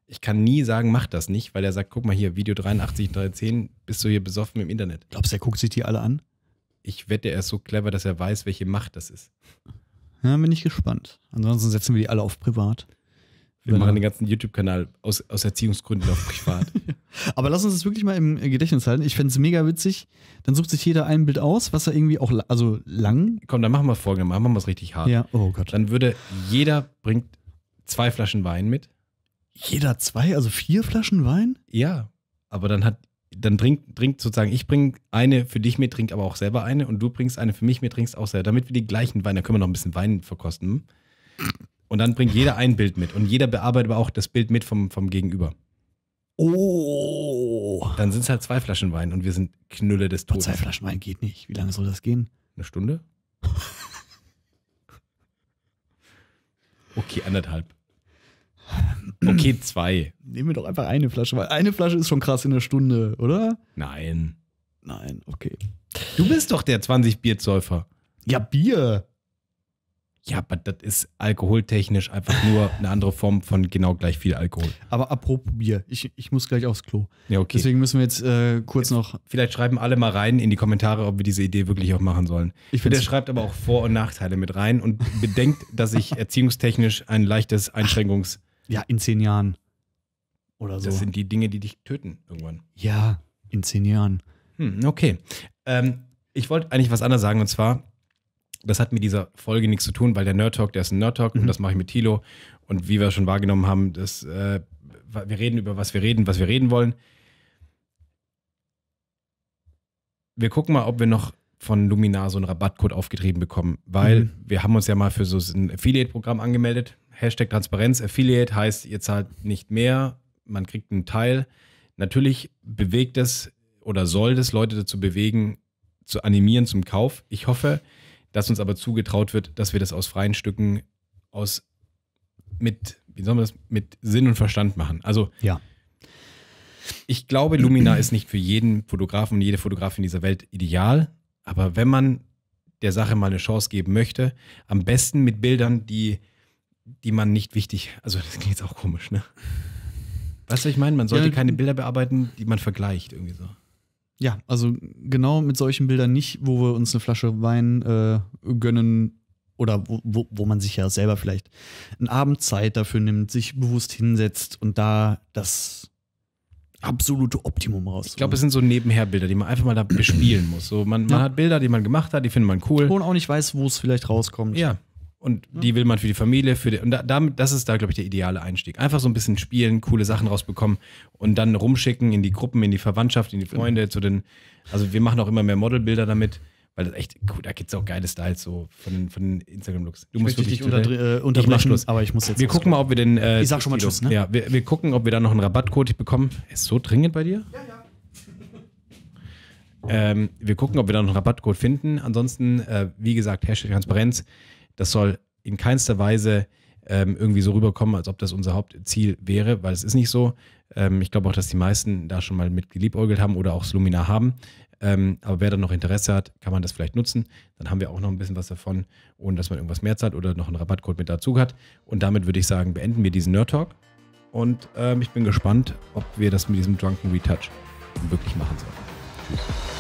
Ich kann nie sagen, mach das nicht, weil er sagt, guck mal hier, Video 83, 310, bist du hier besoffen im Internet. Glaubst du, er guckt sich die alle an? Ich wette, er ist so clever, dass er weiß, welche Macht das ist. Ja, bin ich gespannt. Ansonsten setzen wir die alle auf privat. Wir Wenn machen den ganzen YouTube-Kanal aus, aus Erziehungsgründen auf privat. [LAUGHS] Aber lass uns das wirklich mal im Gedächtnis halten. Ich fände es mega witzig. Dann sucht sich jeder ein Bild aus, was er irgendwie auch, also lang. Komm, dann machen wir folgendes, machen wir es richtig hart. Ja, oh Gott. Dann würde jeder bringt zwei Flaschen Wein mit. Jeder zwei, also vier Flaschen Wein? Ja, aber dann hat dann trinkt trink sozusagen, ich bringe eine für dich mit, trink aber auch selber eine und du bringst eine für mich mit, trinkst auch selber, damit wir die gleichen Weine, da können wir noch ein bisschen Wein verkosten. Und dann bringt jeder ein Bild mit und jeder bearbeitet aber auch das Bild mit vom, vom Gegenüber. Oh. Dann sind es halt zwei Flaschen Wein und wir sind Knülle des Todes. Oh, zwei Flaschen Wein geht nicht. Wie lange soll das gehen? Eine Stunde? [LAUGHS] okay, anderthalb. [CLEARS THROAT] Okay, zwei. Nehmen wir doch einfach eine Flasche, weil eine Flasche ist schon krass in der Stunde, oder? Nein. Nein, okay. Du bist doch der 20-Bierzäufer. Ja, Bier. Ja, aber das ist alkoholtechnisch einfach nur eine andere Form von genau gleich viel Alkohol. Aber apropos Bier, ich, ich muss gleich aufs Klo. Ja, okay. Deswegen müssen wir jetzt äh, kurz jetzt noch. Vielleicht schreiben alle mal rein in die Kommentare, ob wir diese Idee wirklich auch machen sollen. Ich finde, schreibt aber auch Vor- und Nachteile mit rein und bedenkt, dass ich [LAUGHS] erziehungstechnisch ein leichtes Einschränkungs. Ja, in zehn Jahren. Oder so. Das sind die Dinge, die dich töten irgendwann. Ja, in zehn Jahren. Hm, okay. Ähm, ich wollte eigentlich was anderes sagen und zwar, das hat mit dieser Folge nichts zu tun, weil der Nerd Talk, der ist ein Nerd Talk mhm. und das mache ich mit Tilo. Und wie wir schon wahrgenommen haben, das, äh, wir reden über was wir reden, was wir reden wollen. Wir gucken mal, ob wir noch von Luminar so einen Rabattcode aufgetrieben bekommen, weil mhm. wir haben uns ja mal für so ein Affiliate-Programm angemeldet Hashtag Transparenz, Affiliate heißt, ihr zahlt nicht mehr, man kriegt einen Teil. Natürlich bewegt es oder soll das Leute dazu bewegen, zu animieren zum Kauf. Ich hoffe, dass uns aber zugetraut wird, dass wir das aus freien Stücken aus mit, wie soll man das, mit Sinn und Verstand machen. Also ja. ich glaube, Lumina ist nicht für jeden Fotografen und jede Fotografin dieser Welt ideal, aber wenn man der Sache mal eine Chance geben möchte, am besten mit Bildern, die die man nicht wichtig, also das klingt jetzt auch komisch, ne? [LAUGHS] Weißt du, was ich meine, man sollte ja, keine Bilder bearbeiten, die man vergleicht irgendwie so. Ja, also genau mit solchen Bildern nicht, wo wir uns eine Flasche Wein äh, gönnen oder wo, wo, wo man sich ja selber vielleicht einen Abend Zeit dafür nimmt, sich bewusst hinsetzt und da das absolute Optimum raus. Ich glaube, es sind so Nebenherbilder, die man einfach mal da bespielen muss. So, man, man hat Bilder, die man gemacht hat, die findet man cool. Und auch nicht weiß, wo es vielleicht rauskommt. Ja. Und mhm. die will man für die Familie, für die, und da, damit, das ist da, glaube ich, der ideale Einstieg. Einfach so ein bisschen spielen, coole Sachen rausbekommen und dann rumschicken in die Gruppen, in die Verwandtschaft, in die genau. Freunde, zu den, also wir machen auch immer mehr Modelbilder damit, weil das echt, gut, da gibt es auch geile Styles so von den, von den Instagram-Looks. Du ich musst wirklich dich unter, äh, unterbrechen, ich aber ich muss jetzt. Wir gucken mal, ob wir den. Äh, ich sag schon mal Tschüss, ne? Ja, wir, wir gucken, ob wir da noch einen Rabattcode bekommen. Ist so dringend bei dir? Ja, ja. Ähm, wir gucken, ob wir da noch einen Rabattcode finden. Ansonsten, äh, wie gesagt, Hashtag Transparenz. Das soll in keinster Weise ähm, irgendwie so rüberkommen, als ob das unser Hauptziel wäre, weil es ist nicht so. Ähm, ich glaube auch, dass die meisten da schon mal mit geliebäugelt haben oder auch das haben. Ähm, aber wer da noch Interesse hat, kann man das vielleicht nutzen. Dann haben wir auch noch ein bisschen was davon, ohne dass man irgendwas mehr zahlt oder noch einen Rabattcode mit dazu hat. Und damit würde ich sagen, beenden wir diesen Nerd Talk. Und ähm, ich bin gespannt, ob wir das mit diesem Drunken Retouch wirklich machen sollen. Tschüss.